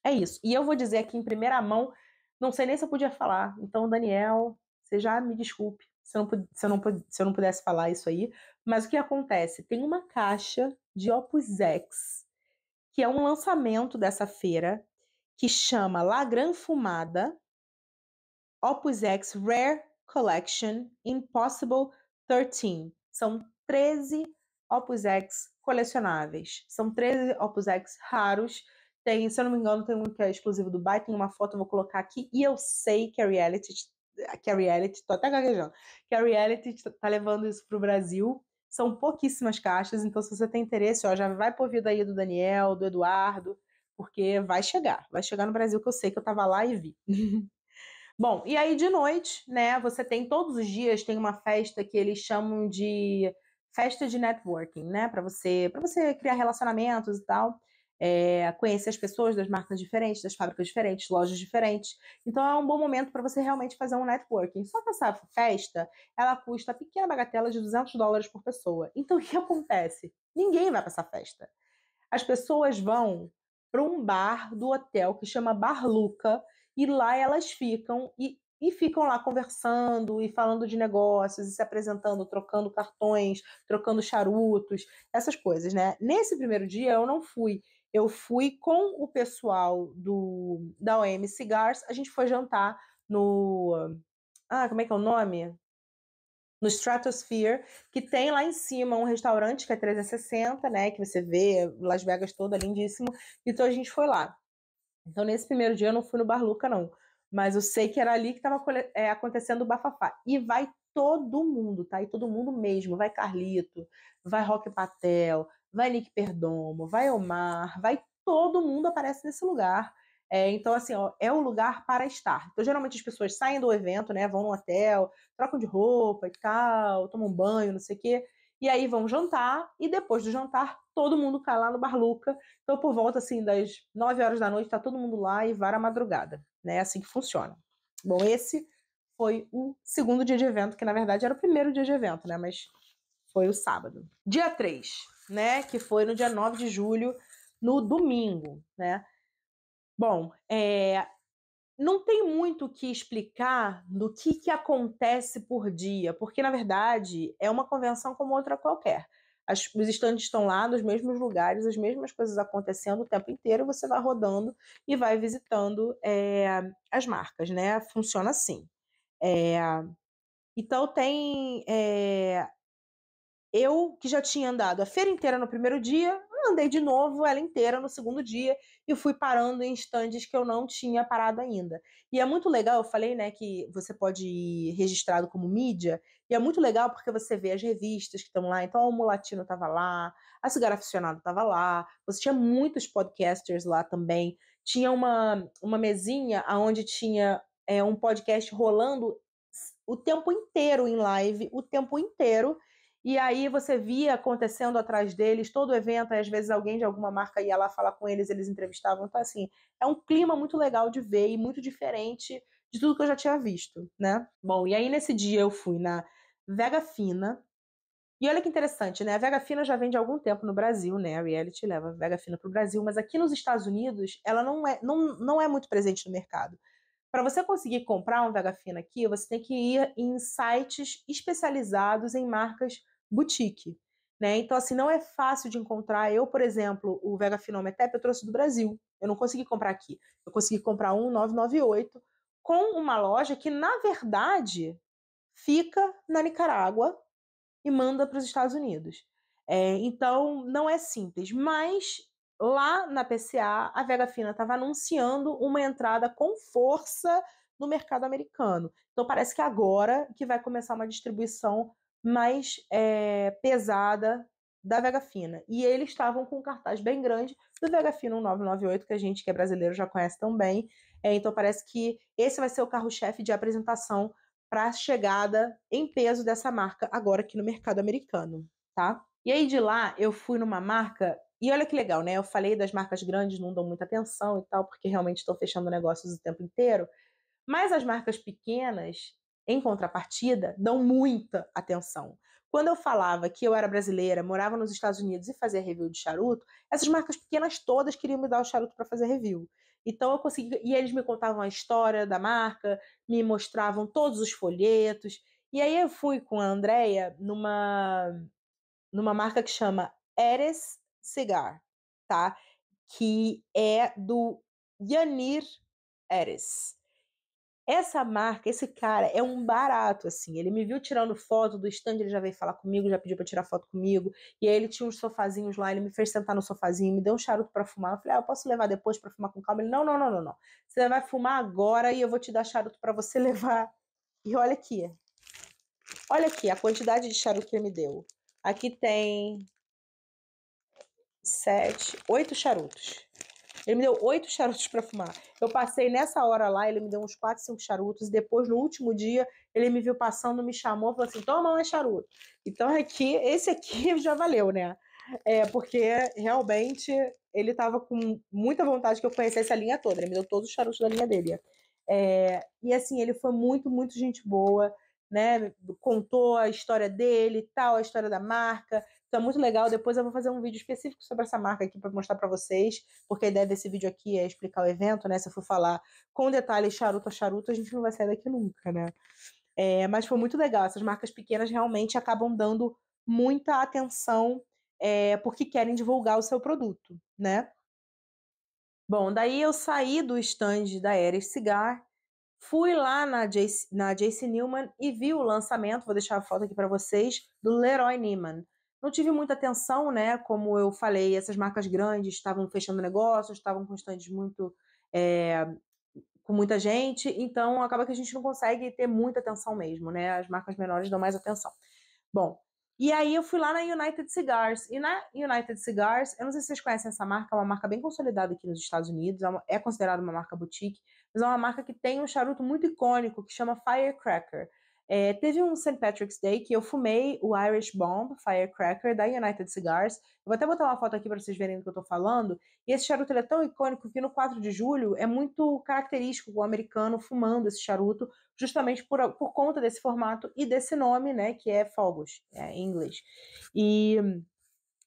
é isso. E eu vou dizer aqui em primeira mão, não sei nem se eu podia falar. Então, Daniel, você já me desculpe se eu não, se eu não, se eu não pudesse falar isso aí. Mas o que acontece? Tem uma caixa de Opus X, que é um lançamento dessa feira, que chama La Gran Fumada Opus X Rare Collection Impossible 13. São 13 Opus X colecionáveis. São 13 Opus X raros. Tem, se eu não me engano, tem um que é exclusivo do Dubai, tem uma foto, eu vou colocar aqui. E eu sei que a Reality, que a Reality, tô até gaguejando, que a Reality tá levando isso pro Brasil. São pouquíssimas caixas, então se você tem interesse, ó, já vai por vida aí do Daniel, do Eduardo, porque vai chegar, vai chegar no Brasil que eu sei que eu tava lá e vi. <laughs> Bom, e aí de noite, né? Você tem todos os dias tem uma festa que eles chamam de festa de networking, né? Para você, para você criar relacionamentos e tal, é, conhecer as pessoas das marcas diferentes, das fábricas diferentes, lojas diferentes. Então é um bom momento para você realmente fazer um networking. Só que essa festa, ela custa a pequena bagatela de 200 dólares por pessoa. Então <laughs> o que acontece? Ninguém vai para essa festa. As pessoas vão para um bar do hotel que chama Bar Luca, e lá elas ficam e, e ficam lá conversando e falando de negócios e se apresentando, trocando cartões, trocando charutos, essas coisas, né? Nesse primeiro dia eu não fui. Eu fui com o pessoal do da OM Cigars, a gente foi jantar no ah, como é que é o nome? no Stratosphere, que tem lá em cima um restaurante que é 360, né, que você vê Las Vegas toda lindíssimo. Então a gente foi lá. Então, nesse primeiro dia eu não fui no Barluca, não. Mas eu sei que era ali que estava é, eh, acontecendo o bafafá. E vai todo mundo, tá? E todo mundo mesmo. Vai Carlito, vai Rock Patel, vai Nick Perdomo, vai Omar, vai todo mundo aparece nesse lugar. É, então, assim, ó, é o lugar para estar. Então, geralmente as pessoas saem do evento, né? Vão no hotel, trocam de roupa e tal, tomam banho, não sei o quê. E aí vão jantar, e depois do jantar, todo mundo cai lá no Barluca. Então, por volta assim das 9 horas da noite, tá todo mundo lá e vara a madrugada. Né? É assim que funciona. Bom, esse foi o segundo dia de evento, que na verdade era o primeiro dia de evento, né? Mas foi o sábado. Dia 3, né? Que foi no dia 9 de julho, no domingo, né? Bom, é, não tem muito o que explicar do que, que acontece por dia, porque, na verdade, é uma convenção como outra qualquer. As, os estantes estão lá nos mesmos lugares, as mesmas coisas acontecendo o tempo inteiro, você vai rodando e vai visitando é, as marcas, né? Funciona assim. É, então tem. É, eu que já tinha andado a feira inteira no primeiro dia, mandei de novo ela inteira no segundo dia e fui parando em estandes que eu não tinha parado ainda. E é muito legal, eu falei, né, que você pode ir registrado como mídia, e é muito legal porque você vê as revistas que estão lá, então o Mulatino estava lá, a Cigarra Aficionada estava lá, você tinha muitos podcasters lá também, tinha uma, uma mesinha onde tinha é, um podcast rolando o tempo inteiro em live, o tempo inteiro, e aí você via acontecendo atrás deles todo o evento, às vezes alguém de alguma marca ia lá falar com eles, eles entrevistavam. Então, assim, é um clima muito legal de ver e muito diferente de tudo que eu já tinha visto, né? Bom, e aí nesse dia eu fui na Vega Fina. E olha que interessante, né? A Vega Fina já vem de algum tempo no Brasil, né? A reality leva a Vega Fina para o Brasil, mas aqui nos Estados Unidos ela não é, não, não é muito presente no mercado. Para você conseguir comprar um Vega Fina aqui, você tem que ir em sites especializados em marcas boutique. Né? Então, assim, não é fácil de encontrar. Eu, por exemplo, o Vega Finome Tep eu trouxe do Brasil. Eu não consegui comprar aqui. Eu consegui comprar um 998 com uma loja que, na verdade, fica na Nicarágua e manda para os Estados Unidos. É, então, não é simples. Mas lá na PCA, a Vega Fina estava anunciando uma entrada com força no mercado americano. Então, parece que agora que vai começar uma distribuição mais é, pesada da Vega Fina. E eles estavam com um cartaz bem grande do Vega Fina 1998, que a gente que é brasileiro já conhece tão bem. É, então parece que esse vai ser o carro-chefe de apresentação para a chegada em peso dessa marca agora aqui no mercado americano, tá? E aí de lá eu fui numa marca e olha que legal, né? Eu falei das marcas grandes não dão muita atenção e tal, porque realmente estão fechando negócios o tempo inteiro. Mas as marcas pequenas, em contrapartida, dão muita atenção. Quando eu falava que eu era brasileira, morava nos Estados Unidos e fazia review de charuto, essas marcas pequenas todas queriam me dar o charuto para fazer review. Então eu consegui. E eles me contavam a história da marca, me mostravam todos os folhetos. E aí eu fui com a Andrea numa, numa marca que chama Eres Cigar, tá? Que é do Yanir Eres. Essa marca, esse cara é um barato, assim. Ele me viu tirando foto do stand, ele já veio falar comigo, já pediu para tirar foto comigo. E aí ele tinha uns sofazinhos lá, ele me fez sentar no sofazinho, me deu um charuto para fumar. Eu falei, ah, eu posso levar depois para fumar com calma? Ele, não, não, não, não, não. Você vai fumar agora e eu vou te dar charuto para você <laughs> levar. E olha aqui. Olha aqui a quantidade de charuto que ele me deu. Aqui tem sete, oito charutos. Ele me deu oito charutos para fumar. Eu passei nessa hora lá, ele me deu uns quatro, cinco charutos. E depois, no último dia, ele me viu passando, me chamou, falou assim: toma um charuto. Então aqui, esse aqui <laughs> já valeu, né? É, porque realmente ele tava com muita vontade que eu conhecesse a linha toda. Ele me deu todos os charutos da linha dele. É, e assim, ele foi muito, muito gente boa, né? Contou a história dele, tal, a história da marca. Então é muito legal. Depois eu vou fazer um vídeo específico sobre essa marca aqui para mostrar para vocês, porque a ideia desse vídeo aqui é explicar o evento, né? Se eu for falar com detalhes charuto a charuto, a gente não vai sair daqui nunca, né? É, mas foi muito legal. Essas marcas pequenas realmente acabam dando muita atenção é, porque querem divulgar o seu produto, né? Bom, daí eu saí do stand da Eris Cigar, fui lá na JC, na JC Newman e vi o lançamento, vou deixar a foto aqui para vocês, do Leroy Newman. Não tive muita atenção, né? Como eu falei, essas marcas grandes estavam fechando negócios, estavam com stands muito. É, com muita gente, então acaba que a gente não consegue ter muita atenção mesmo, né? As marcas menores dão mais atenção. Bom, e aí eu fui lá na United Cigars. E na United Cigars, eu não sei se vocês conhecem essa marca, é uma marca bem consolidada aqui nos Estados Unidos, é, uma, é considerada uma marca boutique, mas é uma marca que tem um charuto muito icônico que chama Firecracker. É, teve um St. Patrick's Day que eu fumei o Irish Bomb Firecracker da United Cigars. Eu vou até botar uma foto aqui para vocês verem do que eu estou falando. E esse charuto é tão icônico que no 4 de julho é muito característico o americano fumando esse charuto, justamente por, por conta desse formato e desse nome, né, que é Fogos, é, em inglês. E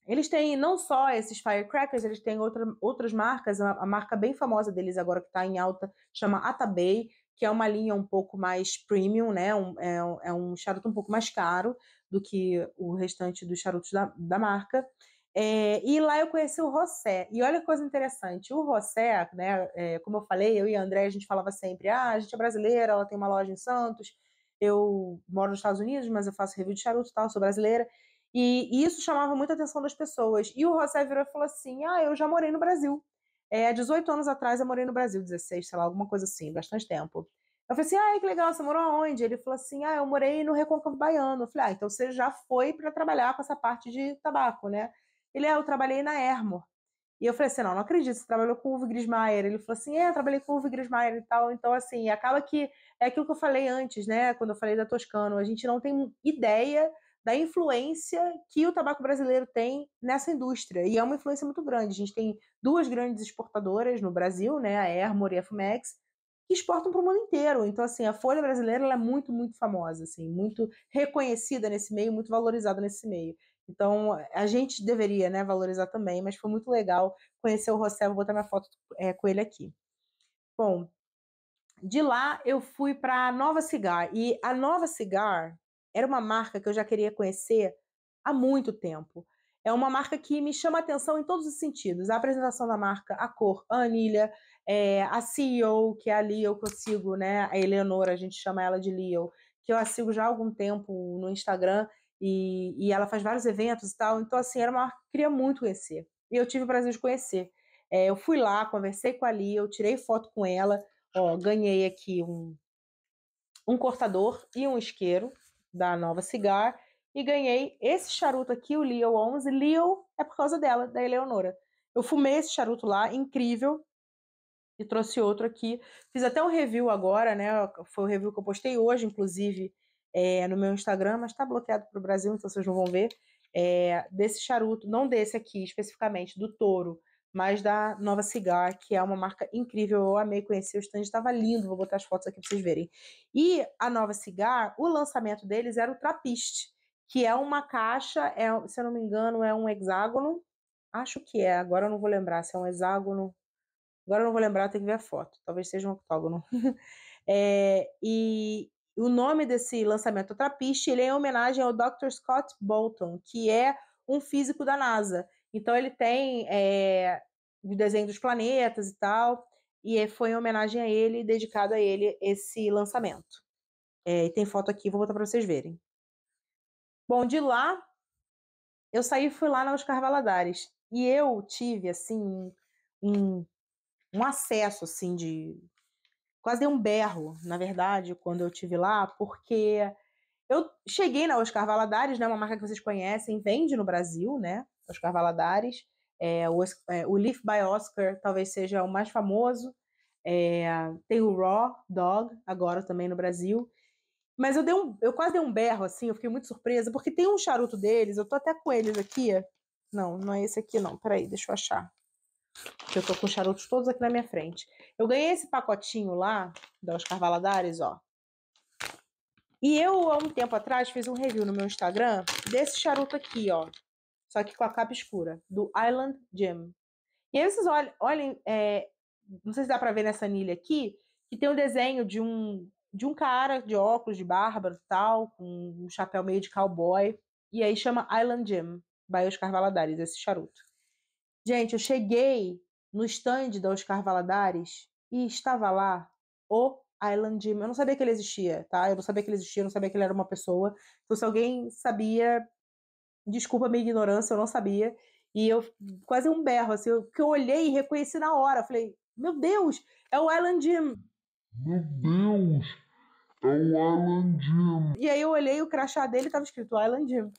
eles têm não só esses firecrackers, eles têm outra, outras marcas. A, a marca bem famosa deles agora que está em alta chama Atabay que é uma linha um pouco mais premium, né? Um, é, é, um charuto um pouco mais caro do que o restante dos charutos da, da marca. É, e lá eu conheci o Rosé. E olha que coisa interessante, o Rosé, né, é, como eu falei, eu e a André, a gente falava sempre, ah, a gente é brasileira, ela tem uma loja em Santos, eu moro nos Estados Unidos, mas eu faço review de charuto e tal, sou brasileira. E, e isso chamava muita atenção das pessoas. E o Rosé virou e falou assim, ah, eu já morei no Brasil. É, 18 anos atrás eu morei no Brasil, 16, sei lá, alguma coisa assim, bastante tempo. Eu falei assim, ah, que legal, você morou aonde? Ele falou assim, ah, eu morei no Recôncavo Baiano. Eu falei, ah, então você já foi para trabalhar com essa parte de tabaco, né? Ele, ah, eu trabalhei na Ermo. E eu falei assim, não, não acredito, você trabalhou com o Uwe Grismaier. Ele falou assim, é, trabalhei com o Uwe Grismaier e tal. Então, assim, acaba que é aquilo que eu falei antes, né, quando eu falei da Toscano. A gente não tem ideia da influência que o tabaco brasileiro tem nessa indústria. E é uma influência muito grande. A gente tem duas grandes exportadoras no Brasil, né, a Airmore e a Fumex, que exportam para o mundo inteiro. Então, assim, a folha brasileira é muito, muito famosa, assim, muito reconhecida nesse meio, muito valorizada nesse meio. Então, a gente deveria né, valorizar também, mas foi muito legal conhecer o José, vou botar minha foto é, com ele aqui. Bom, de lá eu fui para a Nova Cigar. E a Nova Cigar, era uma marca que eu já queria conhecer há muito tempo. É uma marca que me chama atenção em todos os sentidos. A apresentação da marca, a cor, a anilha, é, a CEO, que é a Leo que eu sigo, né? A Eleonora, a gente chama ela de Leo, que eu a sigo já há algum tempo no Instagram e, e ela faz vários eventos e tal. Então, assim, era uma marca que eu queria muito conhecer. E eu tive o prazer de conhecer. É, eu fui lá, conversei com a Leo, tirei foto com ela, ó, ganhei aqui um, um cortador e um isqueiro da Nova Cigar e ganhei esse charuto aqui, o Leo 11. Leo é por causa dela, da Eleonora. Eu fumei esse charuto lá, incrível. E trouxe outro aqui. Fiz até um review agora, né? Foi o review que eu postei hoje, inclusive, é, no meu Instagram, mas tá bloqueado pro Brasil, então vocês não vão ver. É, desse charuto, não desse aqui especificamente, do touro, mas da Nova Cigar, que é uma marca incrível. Eu amei conhecer o stand, estava lindo. Vou botar as fotos aqui para vocês verem. E a Nova Cigar, o lançamento deles era o Trapiste, que é uma caixa, é, se eu não me engano, é um hexágono. Acho que é, agora eu não vou lembrar se é um hexágono. Agora eu não vou lembrar, tem que ver a foto. Talvez seja um octógono. <laughs> é, e o nome desse lançamento, o Trapiste, ele é em homenagem ao Dr. Scott Bolton, que é um físico da NASA. Então ele tem é, o desenho dos planetas e tal, e é, foi em homenagem a ele, dedicado a ele esse lançamento. É, e tem foto aqui, vou botar para vocês verem. Bom, de lá eu saí e fui lá na Oscar Valadares e eu tive assim um, um acesso assim de quase dei um berro, na verdade, quando eu tive lá, porque eu cheguei na Oscar Valadares, né, uma marca que vocês conhecem, vende no Brasil, né? Oscar Valadares. É, o, é, o Leaf by Oscar talvez seja o mais famoso. É, tem o Raw Dog, agora também no Brasil. Mas eu, dei um, eu quase dei um berro, assim, eu fiquei muito surpresa, porque tem um charuto deles, eu tô até com eles aqui. Não, não é esse aqui, não. Peraí, deixa eu achar. Eu tô com charutos todos aqui na minha frente. Eu ganhei esse pacotinho lá, da Oscar Valadares, ó. E eu, há um tempo atrás, fiz um review no meu Instagram desse charuto aqui, ó só que com a capa escura, do Island Gem. E aí vocês olhem, olhem é, não sei se dá para ver nessa anilha aqui, que tem um desenho de um de um cara de óculos, de bárbaro tal, com um chapéu meio de cowboy, e aí chama Island Jim, by Oscar Valadares, esse charuto. Gente, eu cheguei no stand da Oscar Valadares e estava lá o Island Jim. Eu não sabia que ele existia, tá? Eu não sabia que ele existia, eu não sabia que ele era uma pessoa. Então, se alguém sabia, desculpa a minha ignorância, eu não sabia. E eu quase um berro, assim, eu, que eu olhei e reconheci na hora. Falei, meu Deus, é o Island Jim. Meu Deus, é o Island Jim. E aí eu olhei o crachá dele tava escrito Island Jim.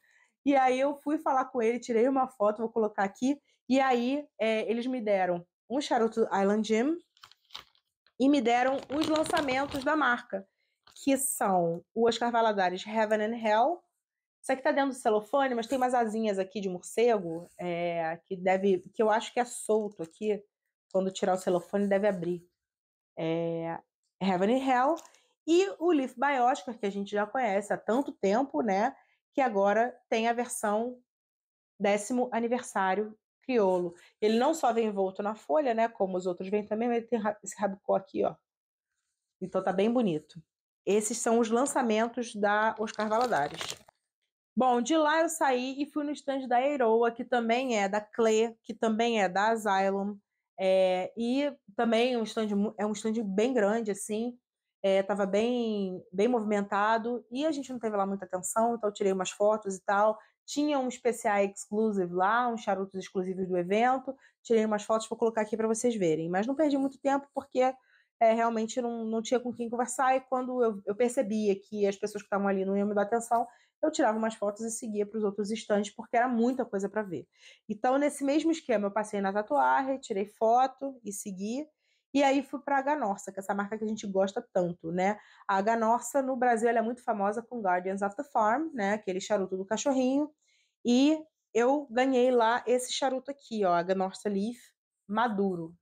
E aí eu fui falar com ele, tirei uma foto, vou colocar aqui. E aí é, eles me deram um charuto Island Jim e me deram os lançamentos da marca, que são o Oscar Valadares Heaven and Hell, isso aqui tá dentro do celofane, mas tem umas asinhas aqui de morcego, é, que deve, que eu acho que é solto aqui. Quando tirar o celofane, deve abrir. É, Heaven and Hell. E o Leaf Bioscar, que a gente já conhece há tanto tempo, né? Que agora tem a versão décimo aniversário criolo. Ele não só vem envolto na folha, né? Como os outros vêm também, mas ele tem esse rabicó aqui, ó. Então tá bem bonito. Esses são os lançamentos da Oscar Valadares. Bom, de lá eu saí e fui no stand da Eiroa, que também é da Cle, que também é da Asylum, é, e também um stand, é um stand bem grande, assim, estava eh, é, bem, bem movimentado, e a gente não teve lá muita atenção, então eu tirei umas fotos e tal, tinha um especial exclusive lá, uns charutos exclusivos do evento, tirei umas fotos para colocar aqui para vocês verem, mas não perdi muito tempo porque é, realmente não, não tinha com quem conversar e quando eu, eu percebia que as pessoas que estavam ali não iam me dar atenção, eu tirava umas fotos e seguia para os outros estantes, porque era muita coisa para ver. Então, nesse mesmo esquema, eu passei na tatuagem, tirei foto e segui. E aí fui para a Ganorsa, que é essa marca que a gente gosta tanto, né? A Ganorsa no Brasil ela é muito famosa com Guardians of the Farm, né? Aquele charuto do cachorrinho. E eu ganhei lá esse charuto aqui, ó, a Ganorsa Leaf Maduro.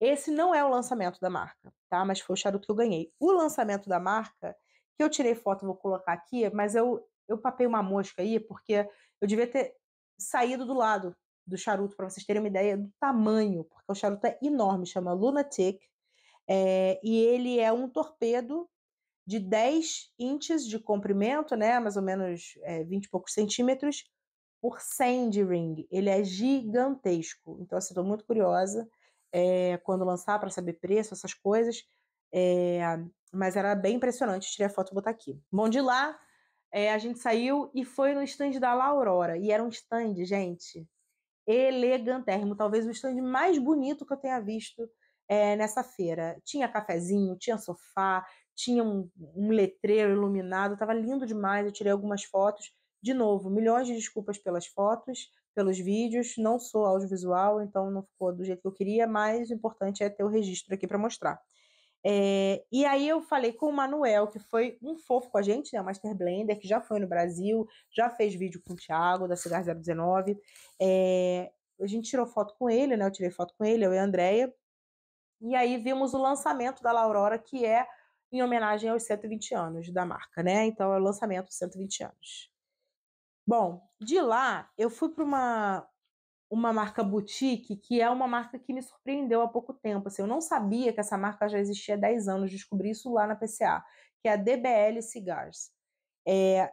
Esse não é o lançamento da marca, tá? Mas foi o charuto que eu ganhei. O lançamento da marca, que eu tirei foto, vou colocar aqui, mas eu eu papei uma mosca aí porque eu devia ter saído do lado do charuto, para vocês terem uma ideia do tamanho, porque o charuto é enorme, chama Lunatic, é, e ele é um torpedo de 10 inches de comprimento, né, mais ou menos é, eh, 20 e poucos centímetros, por 100 de ring. Ele é gigantesco. Então, assim, estou muito curiosa é, quando lançar para saber preço, essas coisas. É, mas era bem impressionante. Tirei a foto e botar aqui. Bom, de lá é, a gente saiu e foi no stand da La Aurora. E era um stand, gente, elegantérrimo. Talvez o stand mais bonito que eu tenha visto é, nessa feira. Tinha cafezinho, tinha sofá, tinha um, um letreiro iluminado. Tava lindo demais. Eu tirei algumas fotos. De novo, milhões de desculpas pelas fotos, pelos vídeos. Não sou audiovisual, então não ficou do jeito que eu queria, mas o importante é ter o registro aqui para mostrar. É, e aí eu falei com o Manuel, que foi um fofo com a gente, né? O Master Blender, que já foi no Brasil, já fez vídeo com o Thiago, da Cigar 019. É, a gente tirou foto com ele, né? Eu tirei foto com ele, eu e a Andrea. E aí vimos o lançamento da Laurora, que é em homenagem aos 120 anos da marca, né? Então é o lançamento dos 120 anos. Bom, de lá eu fui para uma uma marca boutique, que é uma marca que me surpreendeu há pouco tempo. Assim, eu não sabia que essa marca já existia há 10 anos, descobri isso lá na PCA, que é a DBL Cigars. É,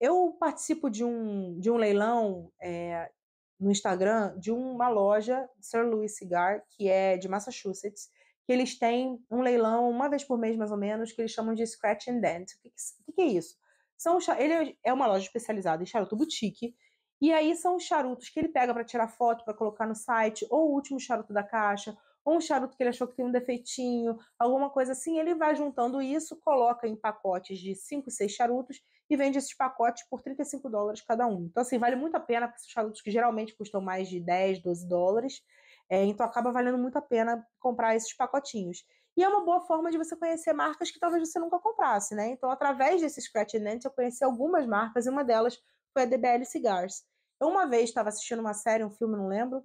eu participo de um, de um leilão é, no Instagram de uma loja, Sir Louis Cigar, que é de Massachusetts, que eles têm um leilão uma vez por mês, mais ou menos, que eles chamam de Scratch and Dent. O que, que, que é isso? São, ele é, é uma loja especializada em charuto boutique, e aí são os charutos que ele pega para tirar foto, para colocar no site, ou o último charuto da caixa, ou um charuto que ele achou que tem um defeitinho, alguma coisa assim. Ele vai juntando isso, coloca em pacotes de 5, 6 charutos e vende esses pacotes por 35 dólares cada um. Então, assim, vale muito a pena, porque esses charutos que geralmente custam mais de 10, 12 dólares. É, então, acaba valendo muito a pena comprar esses pacotinhos. E é uma boa forma de você conhecer marcas que talvez você nunca comprasse, né? Então, através desse Scratch eu conheci algumas marcas e uma delas foi a DBL Cigars. Eu uma vez estava assistindo uma série, um filme, não lembro,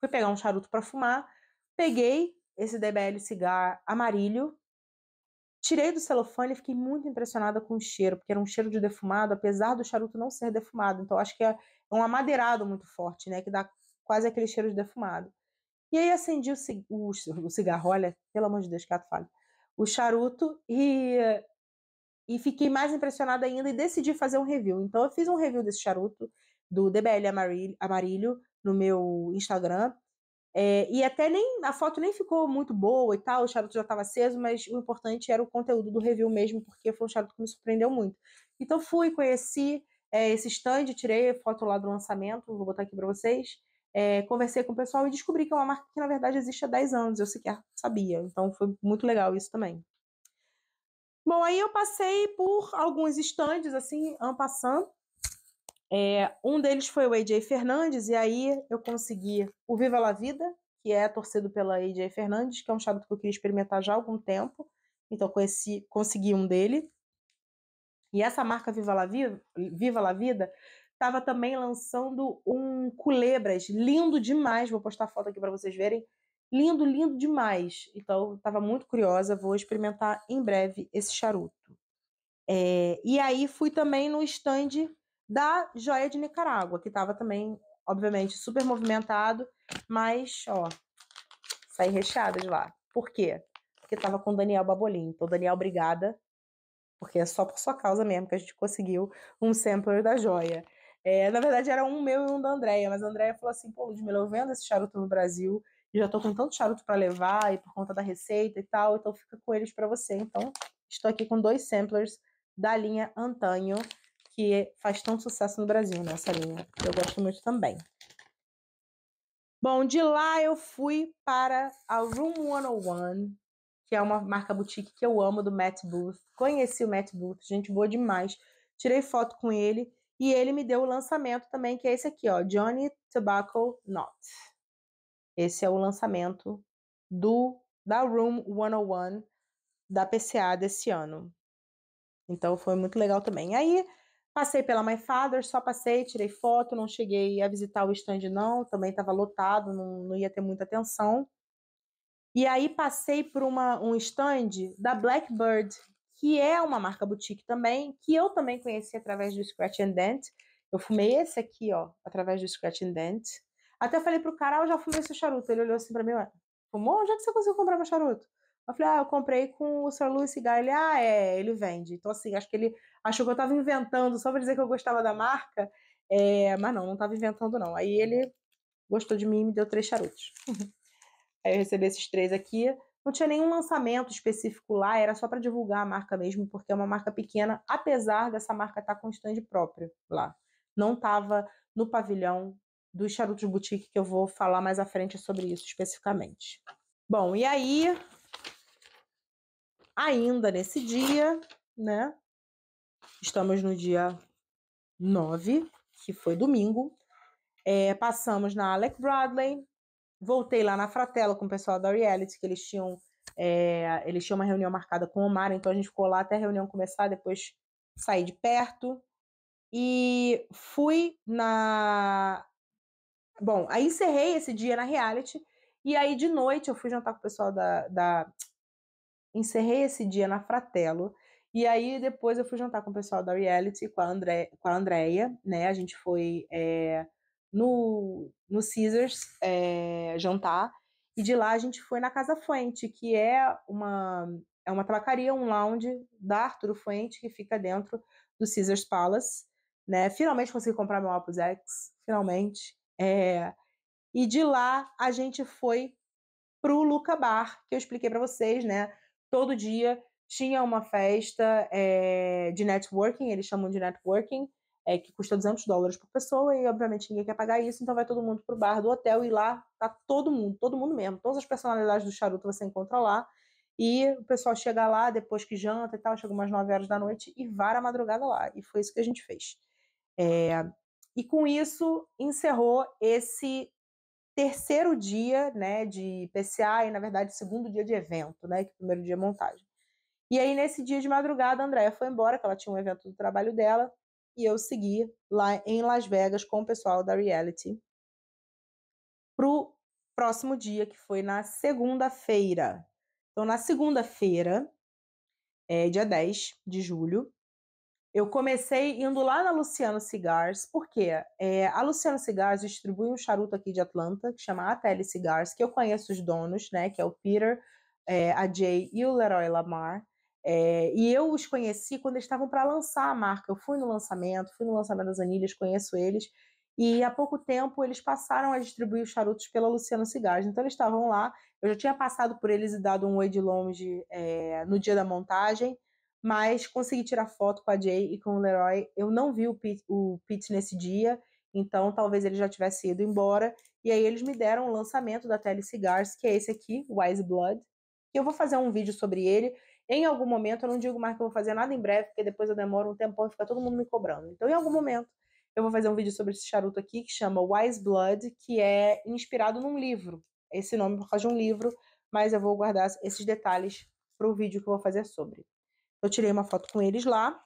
fui pegar um charuto para fumar, peguei esse DBL cigar amarelo, tirei do celofane e fiquei muito impressionada com o cheiro, porque era um cheiro de defumado, apesar do charuto não ser defumado. Então acho que é, é um amadeirado muito forte, né, que dá quase aquele cheiro de defumado. E aí acendi o, cig o cigarro, olha, pelo amor de Deus, que ato falho. O charuto e e fiquei mais impressionada ainda e decidi fazer um review. Então eu fiz um review desse charuto do DBL Amarilho, no meu Instagram. É, e até nem a foto nem ficou muito boa e tal, o charuto já estava aceso, mas o importante era o conteúdo do review mesmo, porque foi um charuto que me surpreendeu muito. Então fui, conheci é, esse stand, tirei a foto lá do lançamento, vou botar aqui para vocês. É, conversei com o pessoal e descobri que é uma marca que na verdade existe há 10 anos, eu sequer sabia. Então foi muito legal isso também. Bom, aí eu passei por alguns estandes, assim, ampassando. É, eh, um deles foi o AJ Fernandes, e aí eu consegui o Viva La Vida, que é torcido pela AJ Fernandes, que é um charuto que eu queria experimentar já há algum tempo. Então conheci, consegui um dele. E essa marca Viva La, Vida, Viva La Vida estava também lançando um Culebras, lindo demais. Vou postar foto aqui para vocês verem. Lindo, lindo demais. Então, estava muito curiosa, vou experimentar em breve esse charuto. É, e aí fui também no stand da Joia de Nicarágua, que estava também, obviamente, super movimentado, mas, ó, saí recheada de lá. Por quê? Porque estava com o Daniel Babolim. Então, Daniel, obrigada, porque é só por sua causa mesmo que a gente conseguiu um sampler da Joia. É, na verdade, era um meu e um da Andréia, mas a Andréia falou assim, pô, Ludmilla, eu vendo esse charuto no Brasil já estou com tanto charuto para levar e por conta da receita e tal, então fica com eles para você. Então, estou aqui com dois samplers da linha Antanho, que faz tanto sucesso no Brasil, nessa né, linha. Eu gosto muito também. Bom, de lá eu fui para a Room 101, que é uma marca boutique que eu amo, do Matt Booth. Conheci o Matt Booth, gente boa demais. Tirei foto com ele e ele me deu o lançamento também, que é esse aqui, ó, Johnny Tobacco Knot. Esse é o lançamento do da Room 101 da PCA desse ano. Então foi muito legal também. Aí passei pela My Father, só passei, tirei foto, não cheguei a visitar o stand não, também estava lotado, não, não ia ter muita atenção. E aí passei por uma, um stand da Blackbird, que é uma marca boutique também, que eu também conheci através do Scratch and Dent. Eu fumei esse aqui, ó, através do Scratch and Dent. Até eu falei pro cara, ah, eu já fumei seu charuto. Ele olhou assim pra mim, ué, fumou? Onde é que você conseguiu comprar meu charuto? Eu falei, ah, eu comprei com o Luiz Louis Cigar. Ele, ah, é, ele vende. Então, assim, acho que ele achou que eu tava inventando só pra dizer que eu gostava da marca. É, mas não, não tava inventando, não. Aí ele gostou de mim e me deu três charutos. <laughs> Aí eu recebi esses três aqui. Não tinha nenhum lançamento específico lá, era só para divulgar a marca mesmo, porque é uma marca pequena, apesar dessa marca estar tá com stand próprio lá. Não estava no pavilhão dos charutos boutique, que eu vou falar mais à frente sobre isso especificamente. Bom, e aí, ainda nesse dia, né? Estamos no dia 9, que foi domingo. É, passamos na Alec Bradley, voltei lá na Fratela com o pessoal da Reality, que eles tinham, é, eles tinham uma reunião marcada com o Omar, então a gente ficou lá até a reunião começar, depois saí de perto. E fui na Bom, aí encerrei esse dia na reality. E aí, de noite, eu fui jantar com o pessoal da. da... Encerrei esse dia na Fratello. E aí, depois, eu fui jantar com o pessoal da reality, com a, André, com a Andrea, né? A gente foi é, no, no Caesars é, jantar. E de lá, a gente foi na Casa Fuente, que é uma, é uma tabacaria, um lounge da Arturo Fuente, que fica dentro do Caesars Palace. Né? Finalmente consegui comprar meu Opus X, finalmente. É, e de lá a gente foi pro Luca Bar, que eu expliquei para vocês, né? Todo dia tinha uma festa é, de networking, eles chamam de networking, é, que custa 200 dólares por pessoa e obviamente ninguém quer pagar isso, então vai todo mundo pro bar do hotel e lá tá todo mundo, todo mundo mesmo, todas as personalidades do charuto você encontra lá. E o pessoal chega lá depois que janta e tal, chega umas 9 horas da noite e vara a madrugada lá. E foi isso que a gente fez. É, e com isso encerrou esse terceiro dia, né, de PCA e na verdade segundo dia de evento, né, que é o primeiro dia de montagem. E aí nesse dia de madrugada a Andrea foi embora, que ela tinha um evento do trabalho dela, e eu segui lá em Las Vegas com o pessoal da Reality pro próximo dia, que foi na segunda-feira. Então na segunda-feira, é, dia 10 de julho, eu comecei indo lá na Luciano Cigars, porque é, a Luciano Cigars distribui um charuto aqui de Atlanta, que chama Ateli Cigars, que eu conheço os donos, né? Que é o Peter, é, a Jay e o Leroy Lamar. É, e eu os conheci quando eles estavam para lançar a marca. Eu fui no lançamento, fui no lançamento das anilhas, conheço eles. E há pouco tempo eles passaram a distribuir os charutos pela Luciano Cigars. Então eles estavam lá. Eu já tinha passado por eles e dado um oi de longe é, no dia da montagem mas consegui tirar foto com a Jay e com o Leroy. Eu não vi o Pete, o Pete nesse dia, então talvez ele já tivesse ido embora. E aí eles me deram o lançamento da Tele Cigars, que é esse aqui, Wise Blood. E eu vou fazer um vídeo sobre ele. Em algum momento, eu não digo mais que eu vou fazer nada em breve, porque depois eu demoro um tempão e fica todo mundo me cobrando. Então, em algum momento, eu vou fazer um vídeo sobre esse charuto aqui, que chama Wise Blood, que é inspirado num livro. Esse nome por causa de um livro, mas eu vou guardar esses detalhes para o vídeo que eu vou fazer sobre. Eu tirei uma foto com eles lá.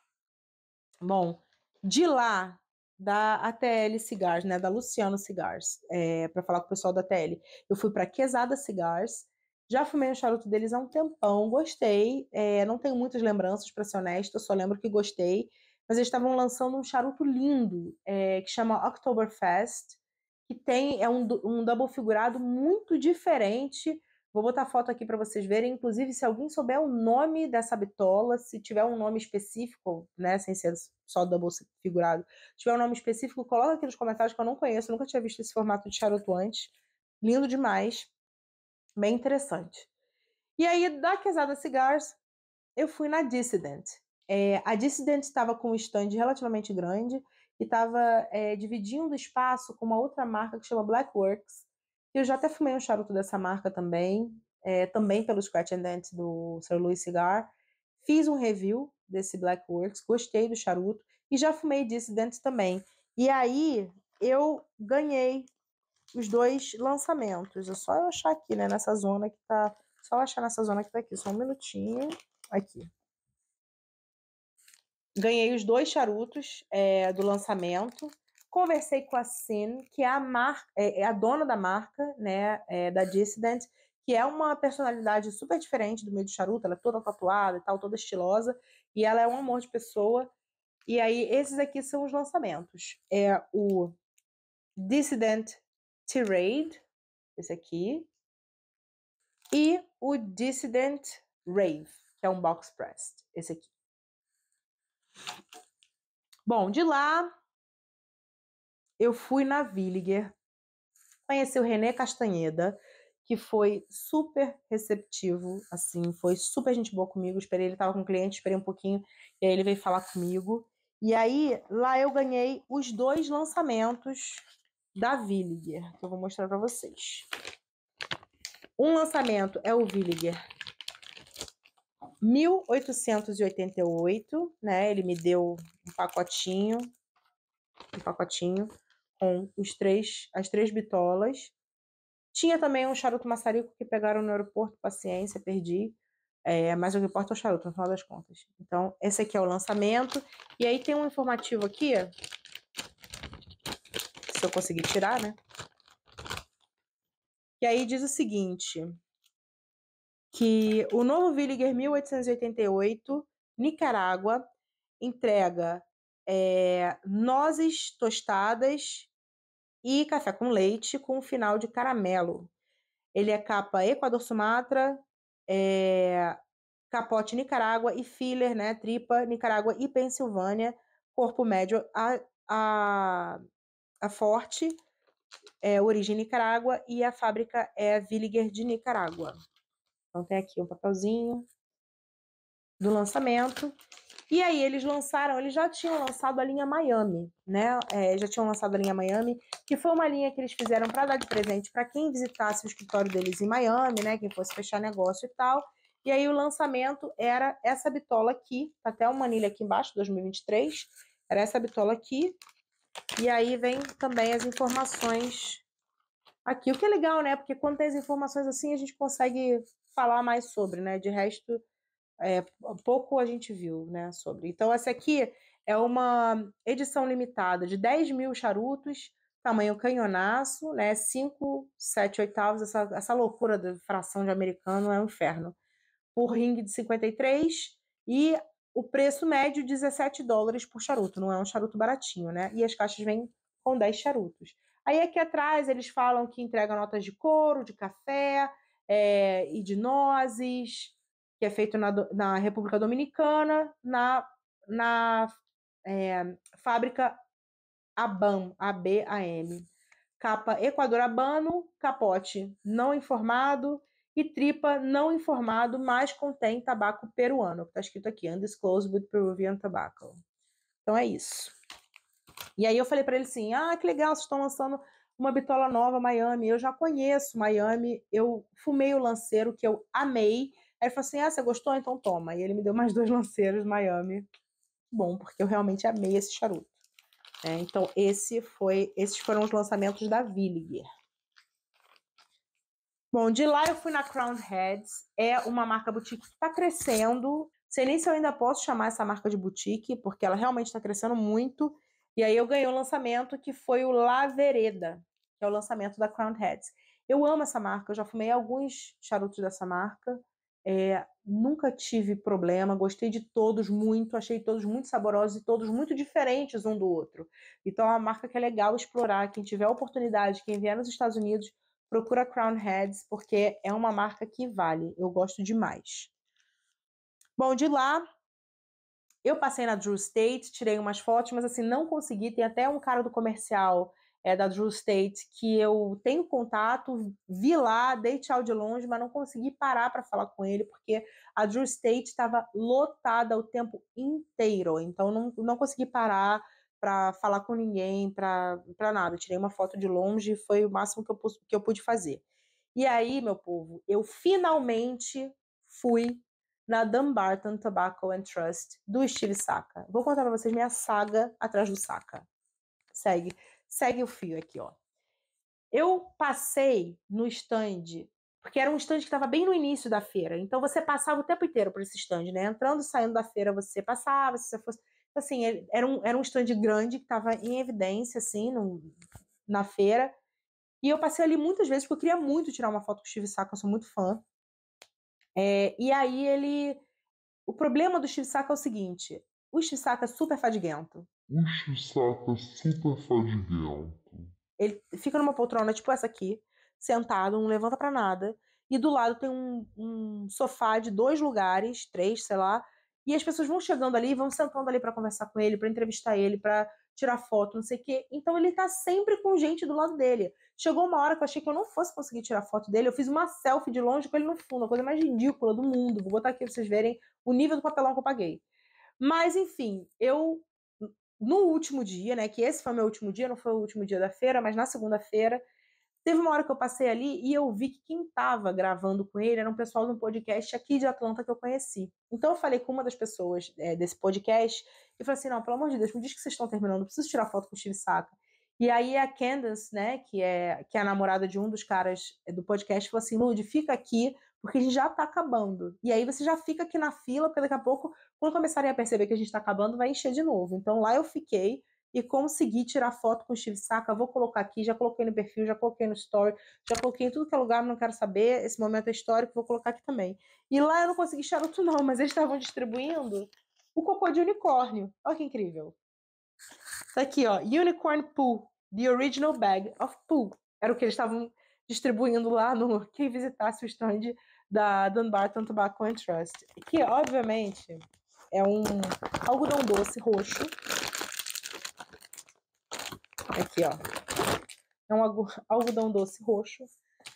Bom, de lá da ATL Cigars, né, da Luciano Cigars, é, para falar com o pessoal da ATL. Eu fui para Quesada Cigars, já fumei o charuto deles há um tempão, gostei, é, não tenho muitas lembranças, para ser honesta, só lembro que gostei, mas eles estavam lançando um charuto lindo, é, que chama Oktoberfest, que tem, é um, um double figurado muito diferente Vou botar a foto aqui para vocês verem. Inclusive, se alguém souber o nome dessa bitola, se tiver um nome específico, né, sem ser só da bolsa figurado, se tiver um nome específico, coloca aqui nos comentários que eu não conheço, nunca tinha visto esse formato de charuto antes. Lindo demais, bem interessante. E aí, da Quesada Cigars, eu fui na Dissident. É, a Dissident estava com um stand relativamente grande e estava é, dividindo espaço com uma outra marca que chama Blackworks, eu já até fumei um charuto dessa marca também, é, também pelo Scratch and Dent do Sir Louis Cigar. Fiz um review desse Black Works, gostei do charuto e já fumei Dissident também. E aí eu ganhei os dois lançamentos. É só eu achar aqui, né, nessa zona que tá, só achar nessa zona que tá aqui, só um minutinho. Aqui. Ganhei os dois charutos é, do lançamento. Conversei com a Sin, que é a, é, é, a dona da marca, né, é, da Dissident, que é uma personalidade super diferente do meio de charuto, ela é toda tatuada e tal, toda estilosa, e ela é um amor de pessoa. E aí, esses aqui são os lançamentos. É o Dissident Tirade, esse aqui, e o Dissident Rave, que é um box pressed, esse aqui. Bom, de lá eu fui na Villiger, conheci o René Castanheda, que foi super receptivo, assim, foi super gente boa comigo. Esperei, ele tava com um cliente, esperei um pouquinho, e aí ele veio falar comigo. E aí, lá eu ganhei os dois lançamentos da Villiger, que eu vou mostrar para vocês. Um lançamento é o Villiger 1888, né? Ele me deu um pacotinho, um pacotinho com os três, as três bitolas. Tinha também um charuto maçarico que pegaram no aeroporto, paciência, perdi. É, mas o que importa é o charuto, no final das contas. Então, esse aqui é o lançamento. E aí tem um informativo aqui, se eu conseguir tirar, né? E aí diz o seguinte, que o novo Villiger 1888, Nicarágua, entrega é, nozes tostadas e café com leite com final de caramelo. Ele é capa Equador Sumatra, é, capote Nicarágua e filler, né, tripa Nicarágua e Pensilvânia, corpo médio a, a, a forte, é, origem Nicarágua e a fábrica é Villiger de Nicarágua. Então tem aqui um papelzinho do lançamento e aí eles lançaram, eles já tinham lançado a linha Miami, né? É, já tinham lançado a linha Miami, que foi uma linha que eles fizeram para dar de presente para quem visitasse o escritório deles em Miami, né? Quem fosse fechar negócio e tal. E aí o lançamento era essa bitola aqui, tá até uma anilha aqui embaixo, 2023. Era essa bitola aqui. E aí vem também as informações aqui. O que é legal, né? Porque quando tem as informações assim, a gente consegue falar mais sobre, né? De resto, é, pouco a gente viu né, sobre. Então, essa aqui é uma edição limitada de 10 mil charutos, tamanho canhonaço, né? 5, 7 oitavos, essa, essa loucura da fração de americano é um inferno. Por ringue de 53 e o preço médio 17 dólares por charuto, não é um charuto baratinho, né? E as caixas vêm com 10 charutos. Aí aqui atrás eles falam que entrega notas de couro, de café é, e de nozes, que é feito na, na República Dominicana, na, na é, fábrica ABAM, ABAM. Capa equadorabano, capote não informado e tripa não informado, mas contém tabaco peruano, que está escrito aqui, undisclosed with Peruvian tobacco. Então é isso. E aí eu falei para ele assim, ah, que legal, vocês estão lançando uma bitola nova, Miami. Eu já conheço Miami, eu fumei o lanceiro que eu amei, Aí ele falou assim: Ah, você gostou? Então toma. E ele me deu mais dois <laughs> lanceiros Miami. Bom, porque eu realmente amei esse charuto. É, então, esse foi, esses foram os lançamentos da Villiger. Bom, de lá eu fui na Crown Heads. É uma marca boutique que está crescendo. Sei nem se eu ainda posso chamar essa marca de boutique, porque ela realmente está crescendo muito. E aí eu ganhei um lançamento que foi o La Vereda, que é o lançamento da Crown Heads. Eu amo essa marca, eu já fumei alguns charutos dessa marca. É, nunca tive problema, gostei de todos muito, achei todos muito saborosos e todos muito diferentes um do outro. Então é uma marca que é legal explorar. Quem tiver oportunidade, quem vier nos Estados Unidos, procura Crown Heads, porque é uma marca que vale. Eu gosto demais. Bom, de lá. Eu passei na Drew State, tirei umas fotos, mas assim, não consegui. Tem até um cara do comercial é, da Drew State, que eu tenho contato, vi lá, dei tchau de longe, mas não consegui parar para falar com ele, porque a Drew State estava lotada o tempo inteiro, então não, não consegui parar para falar com ninguém, para nada. tirei uma foto de longe, foi o máximo que eu, que eu pude fazer. E aí, meu povo, eu finalmente fui na Dumbarton Tobacco and Trust do Steve Saka. Vou contar para vocês minha saga atrás do Saka. Segue segue o fio aqui, ó. Eu passei no stand, porque era um stand que estava bem no início da feira, então você passava o tempo inteiro por esse stand, né? Entrando, saindo da feira, você passava, se você fosse. Então, assim, era um, era um stand grande que estava em evidência, assim, no, na feira. E eu passei ali muitas vezes, porque eu queria muito tirar uma foto com o Steve Saka, eu sou muito fã. É, e aí ele. O problema do Steve Saka é o seguinte: o Steve Saka é super fadiguento um chussaca super fadiguento. Ele fica numa poltrona tipo essa aqui, sentado, não levanta para nada. E do lado tem um, um, sofá de dois lugares, três, sei lá. E as pessoas vão chegando ali, vão sentando ali para conversar com ele, para entrevistar ele, para tirar foto, não sei o quê. Então ele tá sempre com gente do lado dele. Chegou uma hora que eu achei que eu não fosse conseguir tirar foto dele. Eu fiz uma selfie de longe com ele no fundo, a coisa mais ridícula do mundo. Vou botar aqui pra vocês verem o nível do papelão que eu paguei. Mas, enfim, eu no último dia, né? Que esse foi meu último dia, não foi o último dia da feira, mas na segunda-feira. Teve uma hora que eu passei ali e eu vi que quem estava gravando com ele era um pessoal de um podcast aqui de Atlanta que eu conheci. Então eu falei com uma das pessoas é, desse podcast e falei assim: não, pelo amor de Deus, me diz que vocês estão terminando, eu preciso tirar foto com o Steve Saca. E aí a Candace, né, que é, que é a namorada de um dos caras é, do podcast, falou assim: Lude, fica aqui, porque a gente já está acabando. E aí você já fica aqui na fila, porque daqui a pouco, quando começarem a perceber que a gente está acabando, vai encher de novo. Então lá eu fiquei e consegui tirar foto com o Steve Saca. Vou colocar aqui, já coloquei no perfil, já coloquei no story, já coloquei em tudo que é lugar, não quero saber. Esse momento é histórico, vou colocar aqui também. E lá eu não consegui charuto, não, mas eles estavam distribuindo o cocô de unicórnio. Olha que incrível. Tá aqui, ó. Unicorn Poo, The Original Bag of Poo. Era o que eles estavam distribuindo lá no quem visitasse o stand da Dunbarton Tobacco and Trust, que obviamente é um algodão doce roxo. Aqui, ó. É um algodão doce roxo.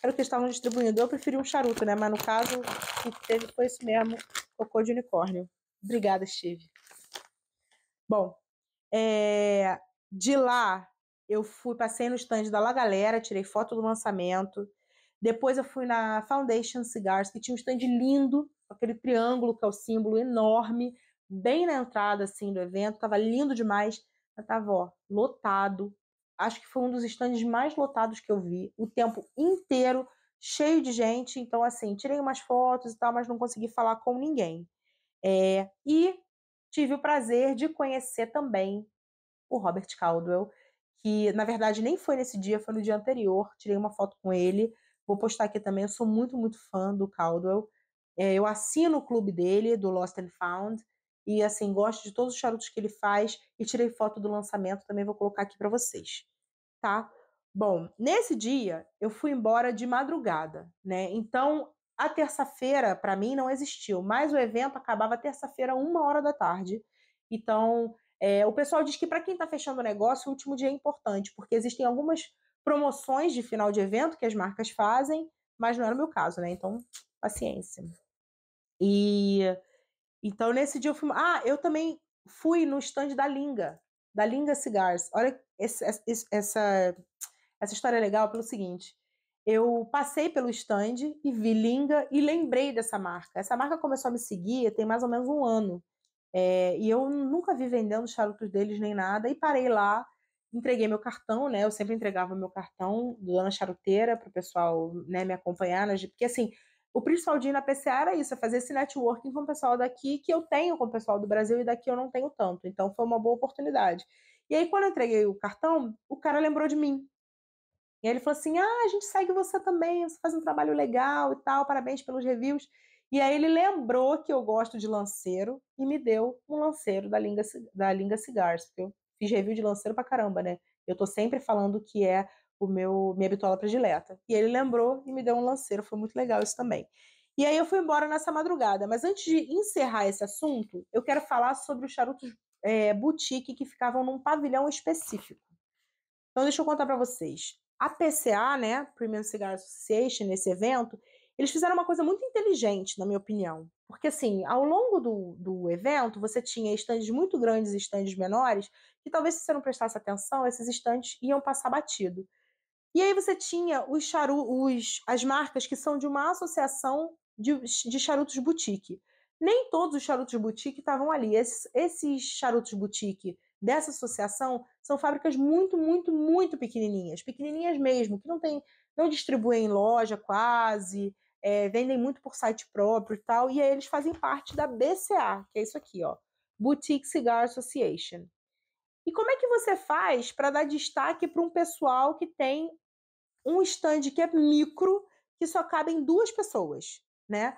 Era o que estavam distribuindo. Eu preferi um charuto, né? Mas no caso, o que teve foi isso mesmo. Cocô de unicórnio. Obrigada, Steve. Bom, é... de lá eu fui, passei no stand da La Galera, tirei foto do lançamento, depois eu fui na Foundation Cigars, que tinha um stand lindo, aquele triângulo que é o símbolo enorme, bem na entrada assim do evento, tava lindo demais, mas tava ó, lotado. Acho que foi um dos stands mais lotados que eu vi, o tempo inteiro cheio de gente, então assim, tirei umas fotos e tal, mas não consegui falar com ninguém. É, e tive o prazer de conhecer também o Robert Caldwell, que na verdade nem foi nesse dia, foi no dia anterior, tirei uma foto com ele. Vou postar aqui também, eu sou muito, muito fã do Caldwell. É, eu assino o clube dele, do Lost and Found, e assim, gosto de todos os charutos que ele faz e tirei foto do lançamento, também vou colocar aqui para vocês, tá? Bom, nesse dia eu fui embora de madrugada, né? Então a terça-feira para mim não existiu, mas o evento acabava terça-feira uma hora da tarde. Então é, o pessoal diz que para quem está fechando o negócio o último dia é importante, porque existem algumas promoções de final de evento que as marcas fazem, mas não era o meu caso, né? Então, paciência. E então nesse dia eu fui. Ah, eu também fui no stand da Linga, da Linga Cigars. Olha esse, esse, essa, essa história é legal pelo seguinte. Eu passei pelo stand e vi Linga e lembrei dessa marca. Essa marca começou a me seguir tem mais ou menos um ano. É, e eu nunca vi vendendo charutos deles nem nada. E parei lá entreguei meu cartão, né? Eu sempre entregava meu cartão do Dona Charuteira para o pessoal né, me acompanhar, né? porque assim, o principal ir na PCA era isso, é fazer esse networking com o pessoal daqui que eu tenho com o pessoal do Brasil e daqui eu não tenho tanto. Então foi uma boa oportunidade. E aí, quando eu entreguei o cartão, o cara lembrou de mim. E aí ele falou assim: Ah, a gente segue você também, você faz um trabalho legal e tal, parabéns pelos reviews. E aí ele lembrou que eu gosto de lanceiro e me deu um lanceiro da Linga, da Linga Cigars, porque eu fiz review de lanceiro pra caramba, né? Eu tô sempre falando que é o meu minha bitola predileta. E ele lembrou e me deu um lanceiro, foi muito legal isso também. E aí eu fui embora nessa madrugada. Mas antes de encerrar esse assunto, eu quero falar sobre os charutos é, boutique que ficavam num pavilhão específico. Então deixa eu contar para vocês. A PCA, né, Premium Cigar Association, nesse evento, eles fizeram uma coisa muito inteligente, na minha opinião. Porque, assim, ao longo do, do evento, você tinha estandes muito grandes e estandes menores, que talvez se você não prestasse atenção, esses estandes iam passar batido. E aí você tinha os os as marcas que são de uma associação de, de charutos boutique. Nem todos os charutos boutique estavam ali. Esses, esses charutos boutique dessa associação são fábricas muito, muito, muito pequenininhas, pequenininhas mesmo, que não tem, não distribuem em loja quase, é, vendem muito por site próprio e tal, e aí eles fazem parte da BCA, que é isso aqui, ó, Boutique Cigar Association. E como é que você faz para dar destaque para um pessoal que tem um stand que é micro, que só cabem duas pessoas, né?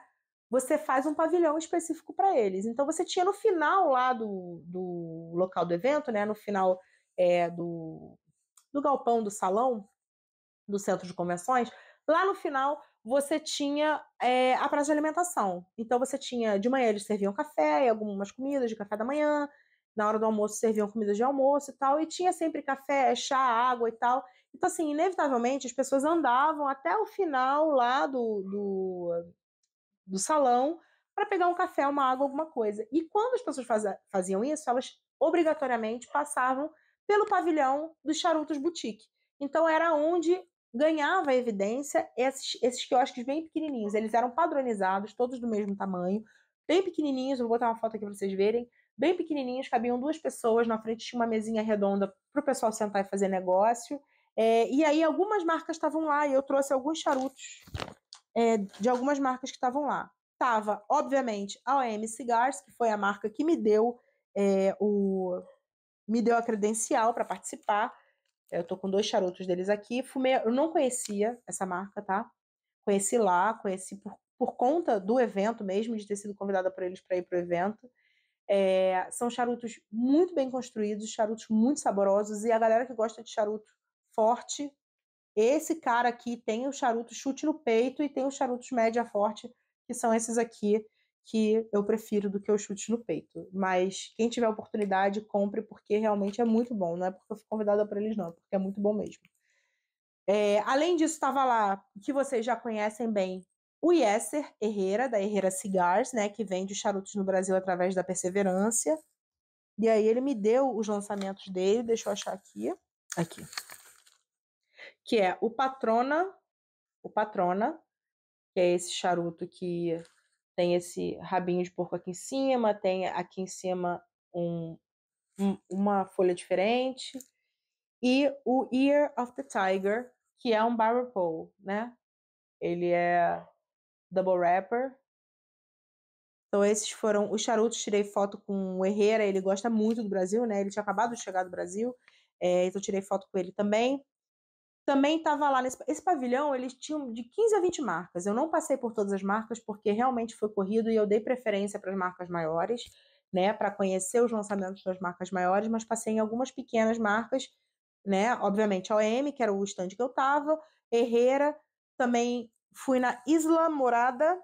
Você faz um pavilhão específico para eles. Então você tinha no final lá do, do local do evento, né? No final é, do, do galpão do salão, do centro de convenções, lá no final você tinha é, a praça de alimentação. Então você tinha, de manhã eles serviam café e algumas comidas de café da manhã, na hora do almoço serviam comidas de almoço e tal, e tinha sempre café, chá, água e tal. Então, assim, inevitavelmente as pessoas andavam até o final lá do, do, do salão para pegar um café, uma água, alguma coisa. E quando as pessoas faziam isso, elas obrigatoriamente passavam pelo pavilhão dos charutos boutique. Então era onde ganhava evidência esses, esses quiosques bem pequenininhos. Eles eram padronizados, todos do mesmo tamanho, bem pequenininhos. vou botar uma foto aqui para vocês verem. Bem pequenininhos, cabiam duas pessoas. Na frente tinha uma mesinha redonda para o pessoal sentar e fazer negócio. É, e aí algumas marcas estavam lá e eu trouxe alguns charutos é, de algumas marcas que estavam lá. Tava, obviamente, a OM Cigars, que foi a marca que me deu é, o me deu a credencial para participar. Eu tô com dois charutos deles aqui. Fumei, eu não conhecia essa marca, tá? Conheci lá, conheci por, por conta do evento mesmo, de ter sido convidada por eles para ir pro evento. É, são charutos muito bem construídos, charutos muito saborosos, e a galera que gosta de charuto forte, esse cara aqui tem o charuto chute no peito e tem os charutos média forte, que são esses aqui, que eu prefiro do que os chutes no peito. Mas quem tiver oportunidade, compre, porque realmente é muito bom. Não é porque eu fui convidada para eles, não, é porque é muito bom mesmo. É, além disso, estava lá, que vocês já conhecem bem, o Yeser Herrera, da Herrera Cigars, né, que vende charutos no Brasil através da Perseverança. E aí ele me deu os lançamentos dele, deixa eu achar aqui. Aqui. Que é o Patrona, o Patrona, que é esse charuto que tem esse rabinho de porco aqui em cima, tem aqui em cima um, um, uma folha diferente, e o Ear of the Tiger, que é um barrel pole, né? Ele é double wrapper. Então esses foram os charutos, tirei foto com o Herrera, ele gosta muito do Brasil, né? Ele tinha acabado de chegar do Brasil, é, então tirei foto com ele também também estava lá nesse esse pavilhão, eles tinham de 15 a 20 marcas. Eu não passei por todas as marcas porque realmente foi corrido e eu dei preferência para as marcas maiores, né, para conhecer os lançamentos das marcas maiores, mas passei em algumas pequenas marcas, né? Obviamente a OM, que era o stand que eu estava, Herrera, também fui na Isla Morada.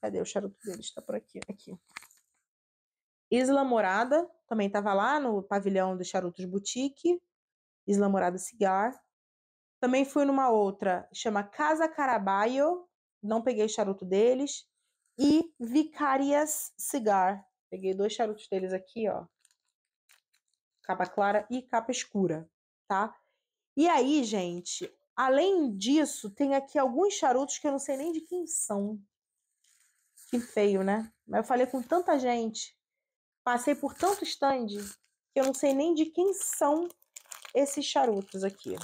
Cadê o charuto dele Está por aqui, aqui. Isla Morada, também estava lá no pavilhão do Charutos Boutique, Isla Morada Cigar. Também fui numa outra, chama Casa Caraballo, não peguei charuto deles. E Vicarias Cigar. Peguei dois charutos deles aqui, ó. Capa clara e capa escura, tá? E aí, gente, além disso, tem aqui alguns charutos que eu não sei nem de quem são. Que feio, né? Mas eu falei com tanta gente, passei por tanto stand, que eu não sei nem de quem são esses charutos aqui.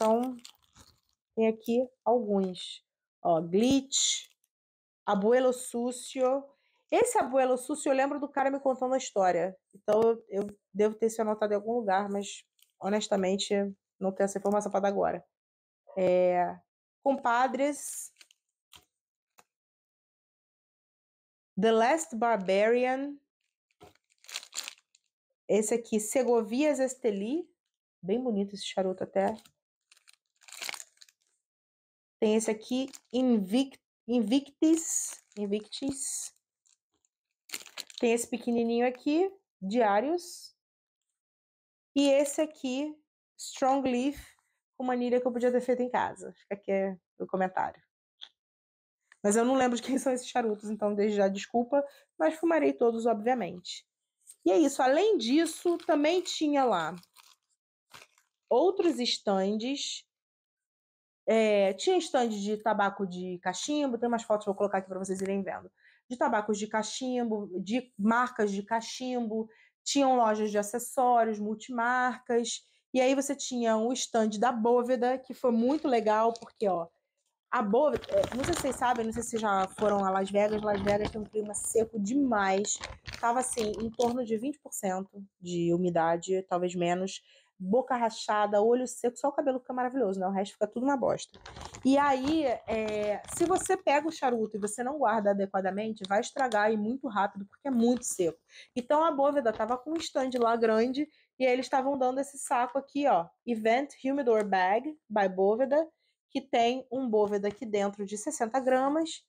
Então, tem aqui alguns. Ó, Glitch, Abuelo Sucio. Esse Abuelo Sucio, eu lembro do cara me contando a história. Então, eu devo ter se anotado em algum lugar, mas honestamente, não tenho essa informação para dar agora. É, compadres. The Last Barbarian. Esse aqui, Segovias Esteli. Bem bonito esse charuto até. Tem esse aqui, Invict, Invictis. Invictis. Tem esse pequenininho aqui, Diários. E esse aqui, Strong Leaf, com manilha que eu podia ter feito em casa. Fica aqui é, o comentário. Mas eu não lembro de quem são esses charutos, então desde já desculpa, mas fumarei todos, obviamente. E é isso. Além disso, também tinha lá outros estandes é, tinha stand de tabaco de cachimbo, tem umas fotos que eu vou colocar aqui para vocês irem vendo. De tabacos de cachimbo, de marcas de cachimbo, tinham lojas de acessórios, multimarcas, e aí você tinha um stand da Bóveda, que foi muito legal, porque ó, a Bóveda, é, não sei se vocês sabem, não sei se já foram a Las Vegas, Las Vegas tem um clima seco demais, tava assim, em torno de 20% de umidade, talvez menos, boca rachada, olho seco, só o cabelo fica maravilhoso, né? O resto fica tudo uma bosta. E aí, é, se você pega o charuto e você não guarda adequadamente, vai estragar e muito rápido, porque é muito seco. Então a Bóveda tava com um stand lá grande e eles estavam dando esse saco aqui, ó, Event Humidor Bag by Bóveda, que tem um Bóveda aqui dentro de 60 gramas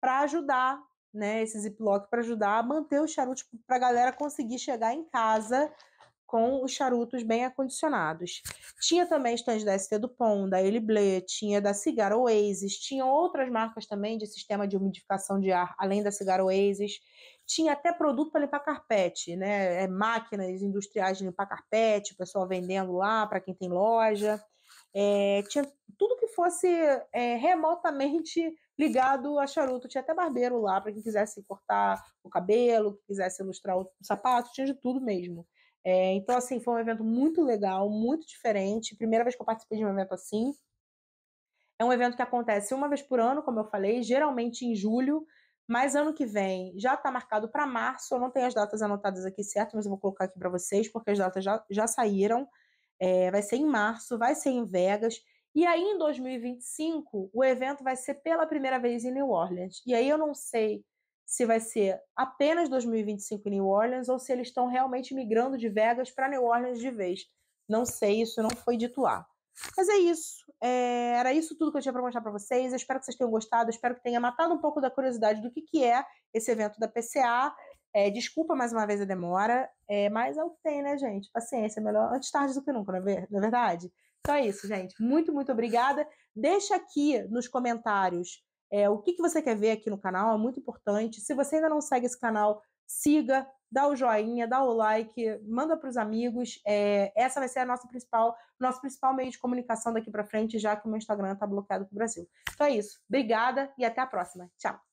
para ajudar, né, esse ziplock para ajudar a manter o charuto para tipo, a galera conseguir chegar em casa com os charutos bem acondicionados. Tinha também stands da ST Dupont, da Eliblé, tinha da Cigar Oasis, tinha outras marcas também de sistema de umidificação de ar, além da Cigar Oasis. Tinha até produto para limpar carpete, né? É, máquinas industriais de limpar carpete, o pessoal vendendo lá para quem tem loja. É, tinha tudo que fosse é, remotamente ligado a charuto. Tinha até barbeiro lá para quem quisesse cortar o cabelo, quisesse ilustrar o sapato, tinha de tudo mesmo. É, então, assim, foi um evento muito legal, muito diferente. Primeira vez que eu participei de um evento assim. É um evento que acontece uma vez por ano, como eu falei, geralmente em julho, mas ano que vem já está marcado para março. Eu não tenho as datas anotadas aqui certo, mas eu vou colocar aqui para vocês, porque as datas já, já saíram. É, vai ser em março, vai ser em Vegas. E aí, em 2025, o evento vai ser pela primeira vez em New Orleans. E aí eu não sei se vai ser apenas 2025 em New Orleans ou se eles estão realmente migrando de Vegas para New Orleans de vez. Não sei, isso não foi dito lá. Mas é isso. É, era isso tudo que eu tinha para mostrar para vocês. Eu espero que vocês tenham gostado. espero que tenha matado um pouco da curiosidade do que, que é esse evento da PCA. É, desculpa mais uma vez a demora, é, mas é o que tem, né, gente? Paciência, melhor antes tarde do que nunca, não é, é verdade? Então é isso, gente. Muito, muito obrigada. Deixa aqui nos comentários é, o que, que você quer ver aqui no canal, é muito importante. Se você ainda não segue esse canal, siga, dá o joinha, dá o like, manda para os amigos. É, essa vai ser a nossa principal, nosso principal meio de comunicação daqui para frente, já que o meu Instagram está bloqueado para o Brasil. Então é isso. Obrigada e até a próxima. Tchau.